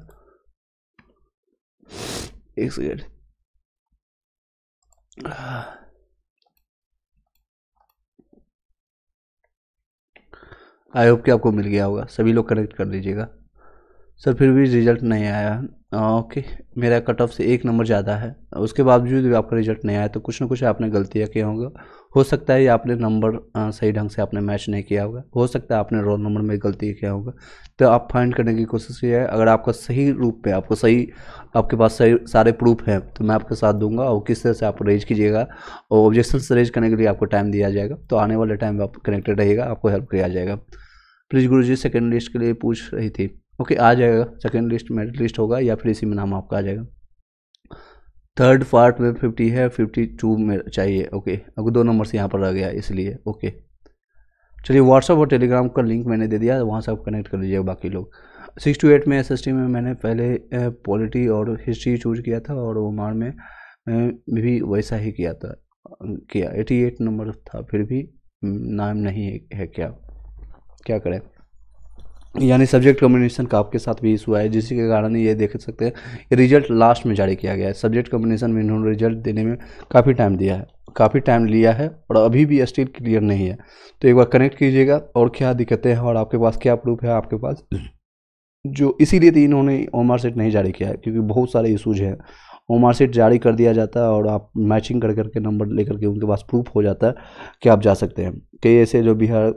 एक सेकेंड आई होप कि आपको मिल गया होगा सभी लोग कनेक्ट कर लीजिएगा सर फिर भी रिजल्ट नहीं आया हाँ, ओके मेरा कट ऑफ से एक नंबर ज़्यादा है उसके बावजूद भी आपका रिजल्ट नहीं आया तो कुछ ना कुछ आपने गलतियाँ किया होगा हो सकता है आपने नंबर सही ढंग से आपने मैच नहीं किया होगा हो सकता है आपने रोल नंबर में गलती किया होगा तो आप फाइंड करने की कोशिश किया है अगर आपका सही रूप में आपको सही आपके पास सही सारे प्रूफ हैं तो मैं आपके साथ दूंगा और किस तरह से आप रेज कीजिएगा और ऑब्जेक्शन रेज करने के लिए आपको टाइम दिया जाएगा तो आने वाले टाइम में आप कनेक्टेड रहेगा आपको हेल्प किया जाएगा प्लीज़ गुरु जी सेकेंड लिस्ट के लिए पूछ रही थी ओके आ जाएगा सेकेंड लिस्ट मेरिट लिस्ट होगा या फिर इसी में नाम आपका आ जाएगा थर्ड पार्ट में फिफ्टी है फिफ्टी टू में चाहिए ओके अब दो नंबर से यहाँ पर रह गया इसलिए ओके चलिए व्हाट्सअप और टेलीग्राम का लिंक मैंने दे दिया वहाँ से आप कनेक्ट कर लीजिएगा बाकी लोग सिक्स टू एट में एस में मैंने पहले पॉलिटी और हिस्ट्री चूज किया था और ओमान में भी वैसा ही किया था किया एटी एट नंबर था फिर भी नाम नहीं है क्या क्या करें यानी सब्जेक्ट कम्बिनेशन का आपके साथ भी इशू है जिसके कारण ये देख सकते हैं रिजल्ट लास्ट में जारी किया गया है सब्जेक्ट कम्बिनेशन में इन्होंने रिजल्ट देने में काफ़ी टाइम दिया है काफ़ी टाइम लिया है और अभी भी स्टिल क्लियर नहीं है तो एक बार कनेक्ट कीजिएगा और क्या दिक्कतें हैं और आपके पास क्या प्रूफ है आपके पास जो इसीलिए तो इन्होंने ओमार सेट नहीं जारी किया है क्योंकि बहुत सारे इशूज हैं ओमार सेट जारी कर दिया जाता है और आप मैचिंग कर करके नंबर ले करके उनके पास प्रूफ हो जाता है कि आप जा सकते हैं कई ऐसे जो बिहार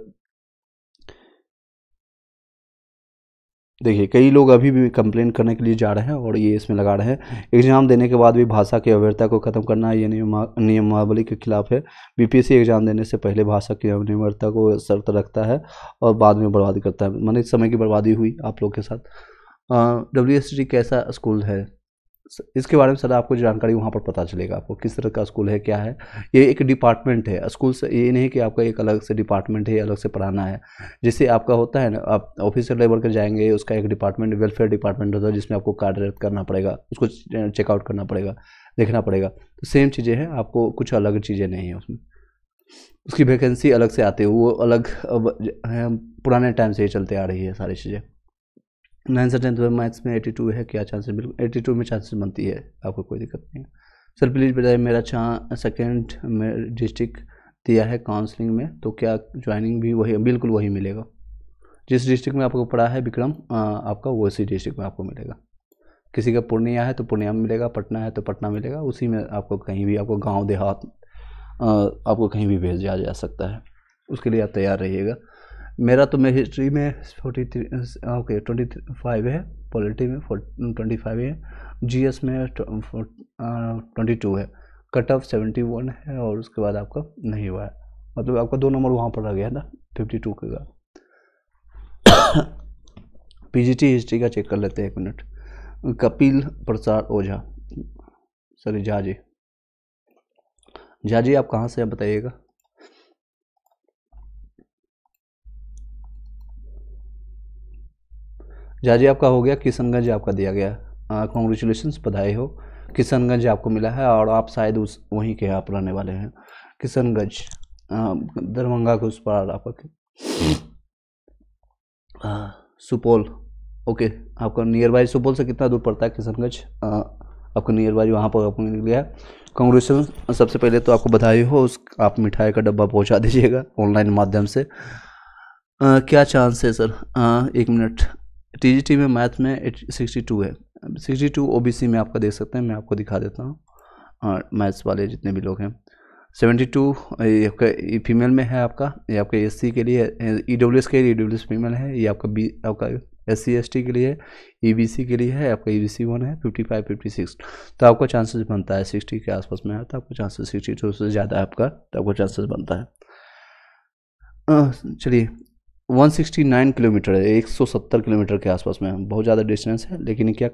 देखिए कई लोग अभी भी कंप्लेन करने के लिए जा रहे हैं और ये इसमें लगा रहे हैं एग्ज़ाम देने के बाद भी भाषा की अवैधता को ख़त्म करना ये नियमावली के खिलाफ है बीपीएससी एग्ज़ाम देने से पहले भाषा की अनिवार्यता को शर्त रखता है और बाद में बर्बादी करता है मैंने समय की बर्बादी हुई आप लोग के साथ डब्ल्यू कैसा स्कूल है इसके बारे में सर आपको जानकारी वहाँ पर पता चलेगा आपको किस तरह का स्कूल है क्या है ये एक डिपार्टमेंट है स्कूल से ये नहीं कि आपका एक अलग से डिपार्टमेंट है अलग से पढ़ाना है जैसे आपका होता है ना आप ऑफिसर लेवल कर जाएंगे उसका एक डिपार्टमेंट वेलफेयर डिपार्टमेंट होता है जिसमें आपको कार्यरत करना पड़ेगा उसको चेकआउट करना पड़ेगा देखना पड़ेगा तो सेम चीज़ें हैं आपको कुछ अलग चीज़ें नहीं है उसमें उसकी वैकेंसी अलग से आती है वो अलग पुराने टाइम से ही चलते आ रही है सारी चीज़ें नाइन से टेंथ में मैथ्स में एटी टू है क्या चांसेस बिल्कुल एटी टू में चांसेस बनती है आपको कोई दिक्कत नहीं है सर प्लीज़ बताइए मेरा छा सेकेंड डिस्ट्रिक्ट दिया है काउंसलिंग में तो क्या ज्वाइनिंग भी वही बिल्कुल वही मिलेगा जिस डिस्ट्रिक्ट में आपको पढ़ा है विक्रम आपका वो उसी डिस्ट्रिक्ट में आपको मिलेगा किसी का पूर्णिया है तो पूर्णिया में मिलेगा पटना है तो पटना मिलेगा उसी में आपको कहीं भी आपको गांव देहात आपको कहीं भी भेज दिया जा सकता है उसके लिए आप तैयार रहिएगा मेरा तो मैं हिस्ट्री में forty three okay twenty five है पॉलिटी में ट्वेंटी फाइव है जी एस में ट्वेंटी टू uh, है कट ऑफ सेवेंटी वन है और उसके बाद आपका नहीं हुआ है मतलब आपका दो नंबर वहाँ पर रह गया ना फिफ्टी टू के बाद पीजीटी हिस्ट्री का चेक कर लेते हैं एक मिनट कपिल प्रसाद ओझा सॉरी झा जी झा जी आप कहाँ से आप बताइएगा जाजी आपका हो गया किशनगंज आपका दिया गया कॉन्ग्रेचुलेसन बधाई हो किशनगंज आपको मिला है और आप शायद उस वहीं के आप रहने वाले हैं किशनगंज दरभंगा के उस पर आपका सुपौल ओके आपका नियर बाई सुपौल से कितना दूर पड़ता है किशनगंज आपको नियर बाई वहाँ पर आपको मिल गया कॉन्ग्रेचुलेसन सबसे पहले तो आपको बधाई हो उस आप मिठाई का डब्बा पहुँचा दीजिएगा ऑनलाइन माध्यम से आ, क्या चांस है सर आ, एक मिनट टी में मैथ में एट सिक्सटी टू है सिक्सटी टू ओ में आपका देख सकते हैं मैं आपको दिखा देता हूँ मैथ्स वाले जितने भी लोग हैं सेवेंटी टू ये आपका ये फीमेल में है आपका ये आपका एस के लिए ई डब्ल्यू एस के लिए ई डब्ल्यू एस फीमेल है ये आपका बी आपका एस सी एस टी के लिए ई बी सी के लिए है आपका ई बी सी वन है फिफ्टी फाइव फिफ्टी सिक्स तो आपको चांसेस बनता है सिक्सटी के आसपास में है तो आपको चांसेस सिक्सटी टू से ज़्यादा है आपका तो आपको चांसेस बनता है चलिए 169 किलोमीटर है 170 किलोमीटर के आसपास में बहुत ज़्यादा डिस्टेंस है लेकिन क्या